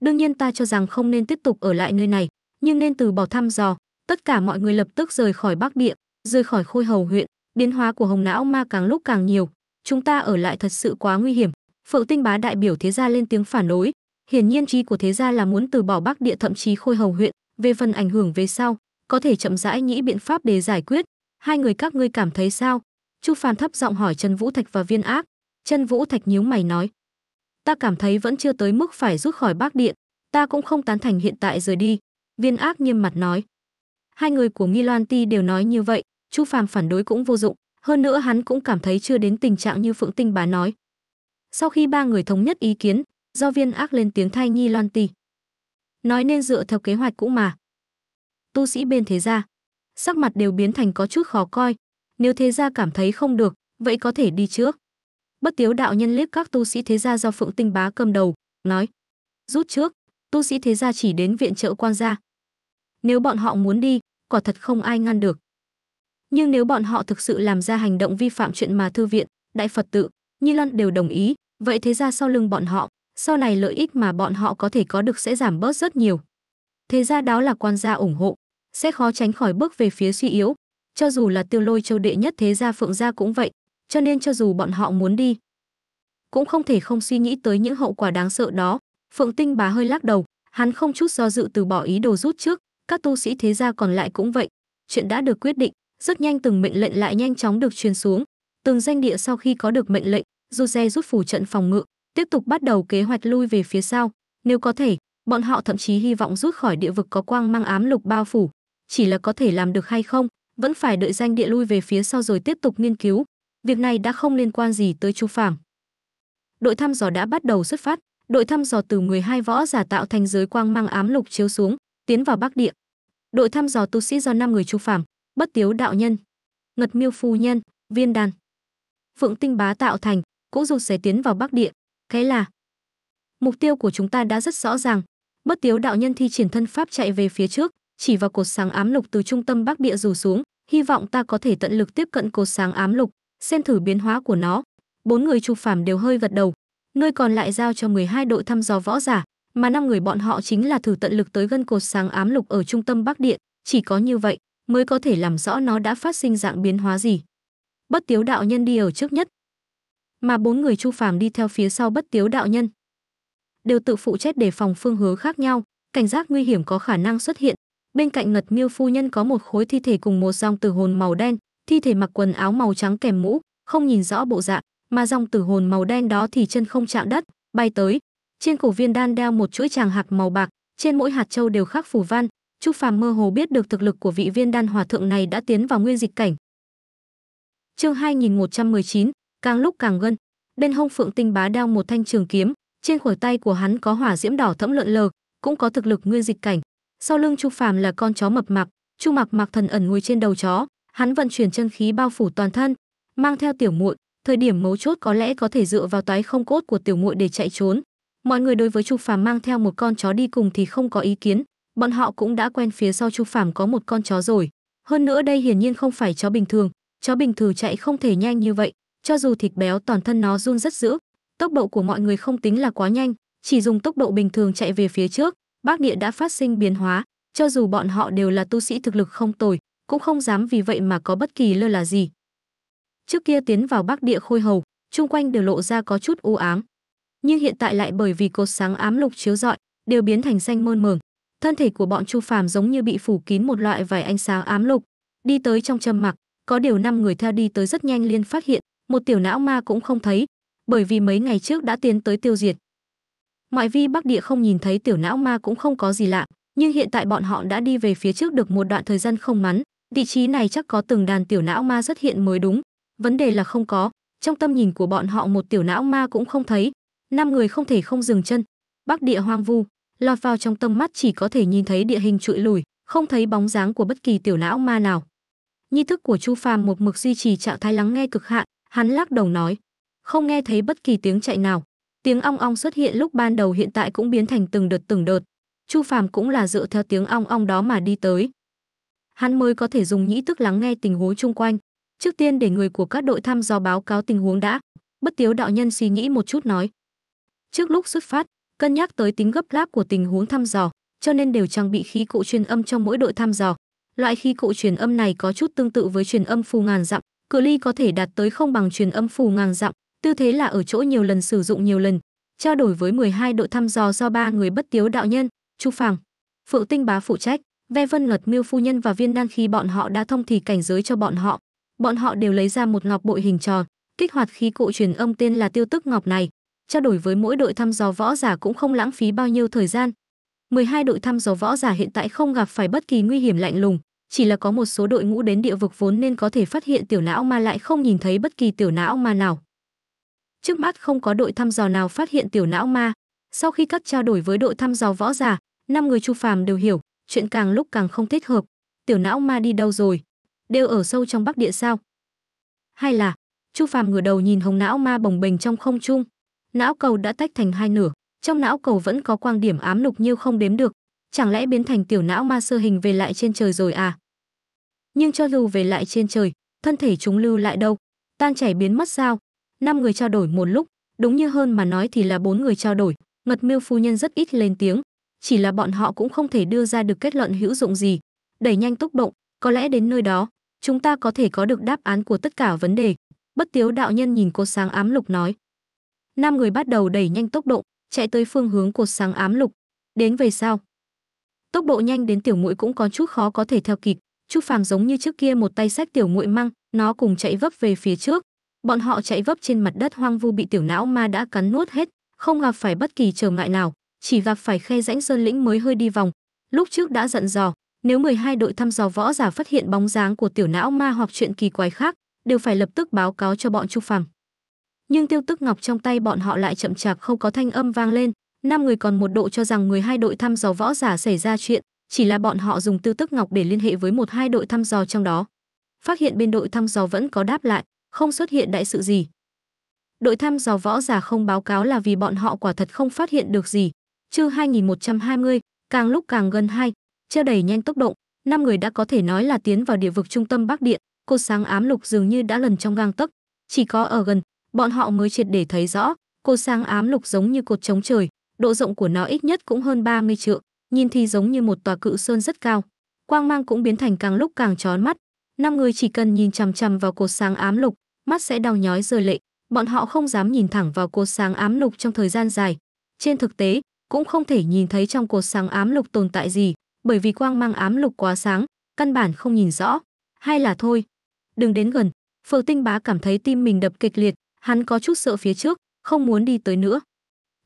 đương nhiên ta cho rằng không nên tiếp tục ở lại nơi này nhưng nên từ bỏ thăm dò tất cả mọi người lập tức rời khỏi bắc địa rời khỏi khôi hầu huyện biến hóa của hồng não ma càng lúc càng nhiều chúng ta ở lại thật sự quá nguy hiểm phượng tinh bá đại biểu thế gia lên tiếng phản đối hiển nhiên trí của thế gia là muốn từ bỏ bắc địa thậm chí khôi hầu huyện về phần ảnh hưởng về sau, có thể chậm rãi nghĩ biện pháp để giải quyết. Hai người các ngươi cảm thấy sao? Chu Phàm thấp giọng hỏi Trần Vũ Thạch và Viên Ác. Trần Vũ Thạch nhíu mày nói: "Ta cảm thấy vẫn chưa tới mức phải rút khỏi Bắc Điện, ta cũng không tán thành hiện tại rời đi." Viên Ác nghiêm mặt nói: "Hai người của Nghi Loan Ti đều nói như vậy, Chu Phàm phản đối cũng vô dụng, hơn nữa hắn cũng cảm thấy chưa đến tình trạng như Phượng Tinh bà nói." Sau khi ba người thống nhất ý kiến, do Viên Ác lên tiếng thay Nghi Loan Ti, nói nên dựa theo kế hoạch cũng mà. Tu sĩ bên thế gia, sắc mặt đều biến thành có chút khó coi, nếu thế gia cảm thấy không được, vậy có thể đi trước. Bất tiếu đạo nhân liếc các tu sĩ thế gia do Phượng Tinh Bá cầm đầu, nói, rút trước, tu sĩ thế gia chỉ đến viện trợ quan gia. Nếu bọn họ muốn đi, quả thật không ai ngăn được. Nhưng nếu bọn họ thực sự làm ra hành động vi phạm chuyện mà thư viện, đại Phật tự, Nhi Lân đều đồng ý, vậy thế ra sau lưng bọn họ sau này lợi ích mà bọn họ có thể có được sẽ giảm bớt rất nhiều. Thế ra đó là quan gia ủng hộ, sẽ khó tránh khỏi bước về phía suy yếu, cho dù là tiêu lôi châu đệ nhất thế gia phượng gia cũng vậy, cho nên cho dù bọn họ muốn đi, cũng không thể không suy nghĩ tới những hậu quả đáng sợ đó. Phượng Tinh bá hơi lắc đầu, hắn không chút do dự từ bỏ ý đồ rút trước, các tu sĩ thế gia còn lại cũng vậy. Chuyện đã được quyết định, rất nhanh từng mệnh lệnh lại nhanh chóng được truyền xuống. Từng danh địa sau khi có được mệnh lệnh, Ruse rút phủ trận phòng ngự, tiếp tục bắt đầu kế hoạch lui về phía sau. Nếu có thể, bọn họ thậm chí hy vọng rút khỏi địa vực có quang mang ám lục bao phủ. Chỉ là có thể làm được hay không, vẫn phải đợi danh địa lui về phía sau rồi tiếp tục nghiên cứu. Việc này đã không liên quan gì tới Chu Phàm. Đội thăm dò đã bắt đầu xuất phát, đội thăm dò từ 12 võ giả tạo thành giới quang mang ám lục chiếu xuống, tiến vào Bắc Địa. Đội thăm dò tu sĩ do 5 người Chu Phàm, Bất Tiếu đạo nhân, Ngật Miêu phu nhân, Viên đàn, Phượng Tinh bá tạo thành, cũng rụt rè tiến vào Bắc Địa, Thế là mục tiêu của chúng ta đã rất rõ ràng. Bất tiếu đạo nhân thi triển thân pháp chạy về phía trước, chỉ vào cột sáng ám lục từ trung tâm bắc địa rủ xuống, hy vọng ta có thể tận lực tiếp cận cột sáng ám lục, xem thử biến hóa của nó. Bốn người trục phàm đều hơi gật đầu. Nơi còn lại giao cho 12 đội thăm dò võ giả, mà năm người bọn họ chính là thử tận lực tới gần cột sáng ám lục ở trung tâm bắc điện, chỉ có như vậy mới có thể làm rõ nó đã phát sinh dạng biến hóa gì. Bất tiếu đạo nhân đi ở trước nhất, mà bốn người Chu Phàm đi theo phía sau bất tiếu đạo nhân. Đều tự phụ trách để phòng phương hướng khác nhau, cảnh giác nguy hiểm có khả năng xuất hiện. Bên cạnh Ngật Miêu phu nhân có một khối thi thể cùng một dòng tử hồn màu đen, thi thể mặc quần áo màu trắng kèm mũ, không nhìn rõ bộ dạng, mà dòng tử hồn màu đen đó thì chân không chạm đất, bay tới. Trên cổ viên đan đeo một chuỗi tràng hạt màu bạc, trên mỗi hạt châu đều khắc phù văn, Chu Phàm mơ hồ biết được thực lực của vị viên đan hòa thượng này đã tiến vào nguyên dịch cảnh. Chương 2119, càng lúc càng gân bên hông phượng tinh bá đeo một thanh trường kiếm trên khuỷu tay của hắn có hỏa diễm đỏ thẫm lượn lờ cũng có thực lực nguyên dịch cảnh sau lưng chu phàm là con chó mập mạp chu mặc mặc thần ẩn ngồi trên đầu chó hắn vận chuyển chân khí bao phủ toàn thân mang theo tiểu muội thời điểm mấu chốt có lẽ có thể dựa vào toái không cốt của tiểu muội để chạy trốn mọi người đối với chu phàm mang theo một con chó đi cùng thì không có ý kiến bọn họ cũng đã quen phía sau chu phàm có một con chó rồi hơn nữa đây hiển nhiên không phải chó bình thường chó bình thường chạy không thể nhanh như vậy cho dù thịt béo toàn thân nó run rất dữ, tốc độ của mọi người không tính là quá nhanh, chỉ dùng tốc độ bình thường chạy về phía trước, bác địa đã phát sinh biến hóa, cho dù bọn họ đều là tu sĩ thực lực không tồi, cũng không dám vì vậy mà có bất kỳ lơ là gì. Trước kia tiến vào bác địa khôi hầu, chung quanh đều lộ ra có chút u ám, nhưng hiện tại lại bởi vì cột sáng ám lục chiếu rọi, đều biến thành xanh mơn mởn. Thân thể của bọn Chu Phàm giống như bị phủ kín một loại vải ánh sáng ám lục, đi tới trong châm mặc, có điều năm người theo đi tới rất nhanh liên phát hiện, một tiểu não ma cũng không thấy, bởi vì mấy ngày trước đã tiến tới tiêu diệt. Ngoại vi Bắc Địa không nhìn thấy tiểu não ma cũng không có gì lạ, nhưng hiện tại bọn họ đã đi về phía trước được một đoạn thời gian không ngắn, vị trí này chắc có từng đàn tiểu não ma xuất hiện mới đúng, vấn đề là không có, trong tâm nhìn của bọn họ một tiểu não ma cũng không thấy, năm người không thể không dừng chân, Bắc Địa hoang vu, lọt vào trong tâm mắt chỉ có thể nhìn thấy địa hình trụi lùi, không thấy bóng dáng của bất kỳ tiểu não ma nào. Nhi thức của Chu Phàm một mực duy trì trạng thái lắng nghe cực hạn, Hắn lắc đầu nói, không nghe thấy bất kỳ tiếng chạy nào. Tiếng ong ong xuất hiện lúc ban đầu hiện tại cũng biến thành từng đợt từng đợt. Chu Phàm cũng là dựa theo tiếng ong ong đó mà đi tới. Hắn mới có thể dùng nhĩ tức lắng nghe tình huống chung quanh. Trước tiên để người của các đội thăm dò báo cáo tình huống đã. Bất Tiếu đạo nhân suy nghĩ một chút nói. Trước lúc xuất phát, cân nhắc tới tính gấp gáp của tình huống thăm dò, cho nên đều trang bị khí cụ truyền âm trong mỗi đội thăm dò. Loại khí cụ truyền âm này có chút tương tự với truyền âm phù ngàn dặm, cự ly có thể đạt tới không bằng truyền âm phù ngàn dặm, tư thế là ở chỗ nhiều lần sử dụng nhiều lần. Trao đổi với 12 đội thăm dò do ba người bất tiếu đạo nhân, Chu Phàng, Phượng Tinh Bá phụ trách, Ve Vân Ngật Miêu phu nhân và Viên đăng khi bọn họ đã thông thì cảnh giới cho bọn họ. Bọn họ đều lấy ra một ngọc bội hình tròn, kích hoạt khí cụ truyền âm tên là Tiêu Tức Ngọc này. Trao đổi với mỗi đội thăm dò võ giả cũng không lãng phí bao nhiêu thời gian. 12 đội thăm dò võ giả hiện tại không gặp phải bất kỳ nguy hiểm lạnh lùng, chỉ là có một số đội ngũ đến địa vực vốn nên có thể phát hiện tiểu não ma lại không nhìn thấy bất kỳ tiểu não ma nào. Trước mắt không có đội thăm dò nào phát hiện tiểu não ma. Sau khi các trao đổi với đội thăm dò võ giả, năm người Chu Phàm đều hiểu, chuyện càng lúc càng không thích hợp. Tiểu não ma đi đâu rồi? Đều ở sâu trong Bắc Địa sao? Hay là Chu Phàm ngửa đầu nhìn hồng não ma bồng bềnh trong không trung, não cầu đã tách thành hai nửa, trong não cầu vẫn có quang điểm ám lục nhiêu không đếm được, chẳng lẽ biến thành tiểu não ma sơ hình về lại trên trời rồi à? Nhưng cho dù về lại trên trời, thân thể chúng lưu lại đâu? Tan chảy biến mất sao? Năm người trao đổi một lúc, đúng như hơn mà nói thì là bốn người trao đổi, Ngật Miêu phu nhân rất ít lên tiếng, chỉ là bọn họ cũng không thể đưa ra được kết luận hữu dụng gì. Đẩy nhanh tốc độ, có lẽ đến nơi đó, chúng ta có thể có được đáp án của tất cả vấn đề. Bất Tiếu đạo nhân nhìn cô sáng ám lục nói. Năm người bắt đầu đẩy nhanh tốc độ, chạy tới phương hướng cột sáng ám lục. Đến về sau, tốc độ nhanh đến tiểu muội cũng có chút khó có thể theo kịp Chu phàm giống như trước kia một tay sách tiểu muội măng nó cùng chạy vấp về phía trước bọn họ chạy vấp trên mặt đất hoang vu bị tiểu não ma đã cắn nuốt hết không gặp phải bất kỳ trở ngại nào chỉ gặp phải khe rãnh sơn lĩnh mới hơi đi vòng lúc trước đã giận dò nếu 12 đội thăm dò võ giả phát hiện bóng dáng của tiểu não ma hoặc chuyện kỳ quái khác đều phải lập tức báo cáo cho bọn Chu phàm nhưng tiêu tức ngọc trong tay bọn họ lại chậm chạp không có thanh âm vang lên năm người còn một độ cho rằng 12 đội thăm dò võ giả xảy ra chuyện, chỉ là bọn họ dùng tư tức ngọc để liên hệ với một hai đội thăm dò trong đó. Phát hiện bên đội thăm dò vẫn có đáp lại, không xuất hiện đại sự gì. Đội thăm dò võ giả không báo cáo là vì bọn họ quả thật không phát hiện được gì. Chương 2120, càng lúc càng gần hai, chưa đầy nhanh tốc độ, năm người đã có thể nói là tiến vào địa vực trung tâm Bắc Điện, cô sáng ám lục dường như đã lần trong gang tấc, chỉ có ở gần, bọn họ mới triệt để thấy rõ, cô sáng ám lục giống như cột chống trời, độ rộng của nó ít nhất cũng hơn 30 trượng, nhìn thì giống như một tòa cự sơn rất cao. Quang mang cũng biến thành càng lúc càng chói mắt, năm người chỉ cần nhìn chằm chằm vào cột sáng ám lục, mắt sẽ đau nhói rơi lệ, bọn họ không dám nhìn thẳng vào cột sáng ám lục trong thời gian dài. Trên thực tế, cũng không thể nhìn thấy trong cột sáng ám lục tồn tại gì, bởi vì quang mang ám lục quá sáng, căn bản không nhìn rõ. Hay là thôi, đừng đến gần. Phượng Tinh Bá cảm thấy tim mình đập kịch liệt, hắn có chút sợ phía trước, không muốn đi tới nữa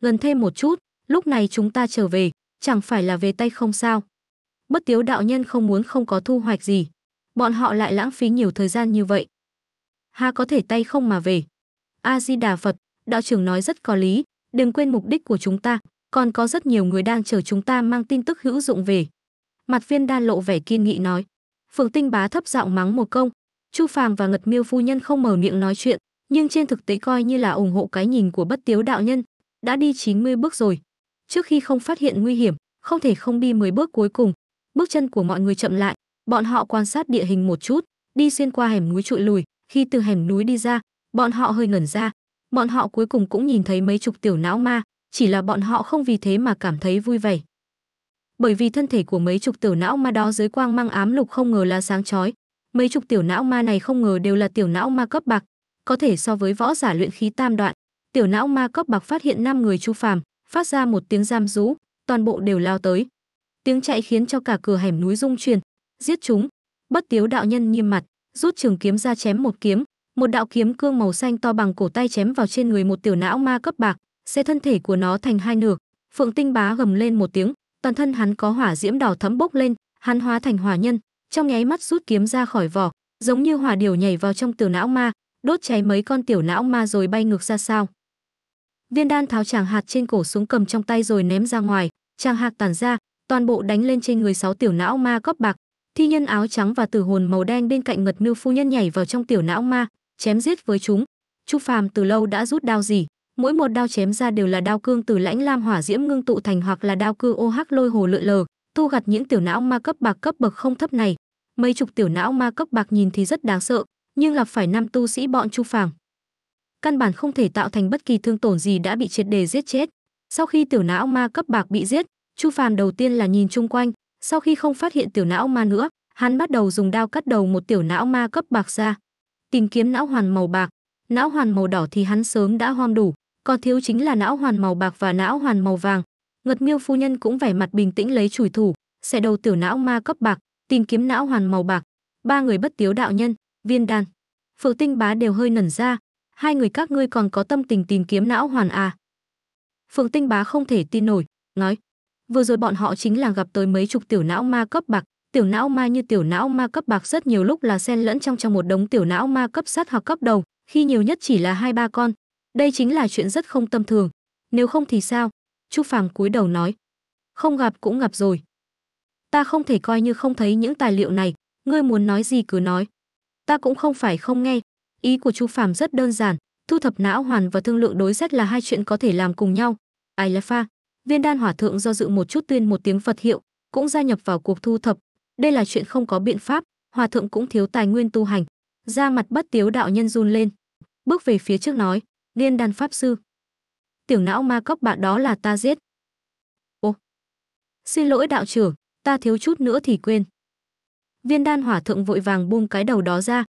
gần thêm một chút, lúc này chúng ta trở về, chẳng phải là về tay không sao. Bất tiếu đạo nhân không muốn không có thu hoạch gì. Bọn họ lại lãng phí nhiều thời gian như vậy. Ha có thể tay không mà về. A-di-đà Phật, đạo trưởng nói rất có lý, đừng quên mục đích của chúng ta, còn có rất nhiều người đang chờ chúng ta mang tin tức hữu dụng về. Mặt viên đa lộ vẻ kiên nghị nói. Phượng Tinh Bá thấp giọng mắng một công. Chu Phàm và Ngật Miêu phu nhân không mở miệng nói chuyện, nhưng trên thực tế coi như là ủng hộ cái nhìn của bất tiếu đạo nhân, đã đi 90 bước rồi. Trước khi không phát hiện nguy hiểm, không thể không đi 10 bước cuối cùng. Bước chân của mọi người chậm lại, bọn họ quan sát địa hình một chút, đi xuyên qua hẻm núi trụi lùi, khi từ hẻm núi đi ra, bọn họ hơi ngẩn ra. Bọn họ cuối cùng cũng nhìn thấy mấy chục tiểu não ma, chỉ là bọn họ không vì thế mà cảm thấy vui vẻ. Bởi vì thân thể của mấy chục tiểu não ma đó dưới quang mang ám lục không ngờ là sáng chói, mấy chục tiểu não ma này không ngờ đều là tiểu não ma cấp bạc, có thể so với võ giả luyện khí tam đoạn, tiểu não ma cóc bạc phát hiện năm người chu phàm phát ra một tiếng giam rú toàn bộ đều lao tới tiếng chạy khiến cho cả cửa hẻm núi rung truyền giết chúng bất tiếu đạo nhân nghiêm mặt rút trường kiếm ra chém một kiếm một đạo kiếm cương màu xanh to bằng cổ tay chém vào trên người một tiểu não ma cấp bạc xe thân thể của nó thành hai nửa phượng tinh bá gầm lên một tiếng toàn thân hắn có hỏa diễm đỏ thấm bốc lên hắn hóa thành hỏa nhân trong nháy mắt rút kiếm ra khỏi vỏ giống như hỏa điều nhảy vào trong tiểu não ma đốt cháy mấy con tiểu não ma rồi bay ngược ra sao Viên đan tháo chàng hạt trên cổ xuống cầm trong tay rồi ném ra ngoài, chàng hạt tản ra, toàn bộ đánh lên trên người sáu tiểu não ma cóp bạc. Thi nhân áo trắng và tử hồn màu đen bên cạnh ngật miêu phu nhân nhảy vào trong tiểu não ma, chém giết với chúng. Chu Phàm từ lâu đã rút đao gì, mỗi một đao chém ra đều là đao cương từ lãnh lam hỏa diễm ngưng tụ thành hoặc là đao cư ô OH hắc lôi hồ lượn lờ, thu gặt những tiểu não ma cấp bạc cấp bậc không thấp này. Mấy chục tiểu não ma cấp bạc nhìn thì rất đáng sợ, nhưng gặp phải năm tu sĩ bọn Chu Phàm, căn bản không thể tạo thành bất kỳ thương tổn gì đã bị triệt đề giết chết. Sau khi tiểu não ma cấp bạc bị giết, Chu Phàm đầu tiên là nhìn chung quanh, sau khi không phát hiện tiểu não ma nữa, hắn bắt đầu dùng đao cắt đầu một tiểu não ma cấp bạc ra, tìm kiếm não hoàn màu bạc. Não hoàn màu đỏ thì hắn sớm đã hoang đủ, còn thiếu chính là não hoàn màu bạc và não hoàn màu vàng. Ngật Miêu phu nhân cũng vẻ mặt bình tĩnh lấy chùi thủ, xẻ đầu tiểu não ma cấp bạc, tìm kiếm não hoàn màu bạc. Ba người bất tiếu đạo nhân, viên đan, Phượng Tinh Bá đều hơi nẩn ra, hai người các ngươi còn có tâm tình tìm kiếm não hoàn à. Phượng Tinh Bá không thể tin nổi, nói, vừa rồi bọn họ chính là gặp tới mấy chục tiểu não ma cấp bạc, tiểu não ma như tiểu não ma cấp bạc rất nhiều lúc là xen lẫn trong trong một đống tiểu não ma cấp sắt hoặc cấp đầu, khi nhiều nhất chỉ là hai ba con. Đây chính là chuyện rất không tâm thường. Nếu không thì sao? Chu Phàm cúi đầu nói. Không gặp cũng gặp rồi. Ta không thể coi như không thấy những tài liệu này, ngươi muốn nói gì cứ nói. Ta cũng không phải không nghe, Ý của Chu Phàm rất đơn giản, thu thập não hoàn và thương lượng đối sách là hai chuyện có thể làm cùng nhau. Ailafa, viên đan hỏa thượng do dự một chút tuyên một tiếng Phật hiệu, cũng gia nhập vào cuộc thu thập. Đây là chuyện không có biện pháp, hòa thượng cũng thiếu tài nguyên tu hành. Da mặt bất tiếu đạo nhân run lên, bước về phía trước nói, viên đan pháp sư, tiểu não ma cốc bạn đó là ta giết." "Ô, xin lỗi đạo trưởng, ta thiếu chút nữa thì quên." Viên đan hỏa thượng vội vàng buông cái đầu đó ra,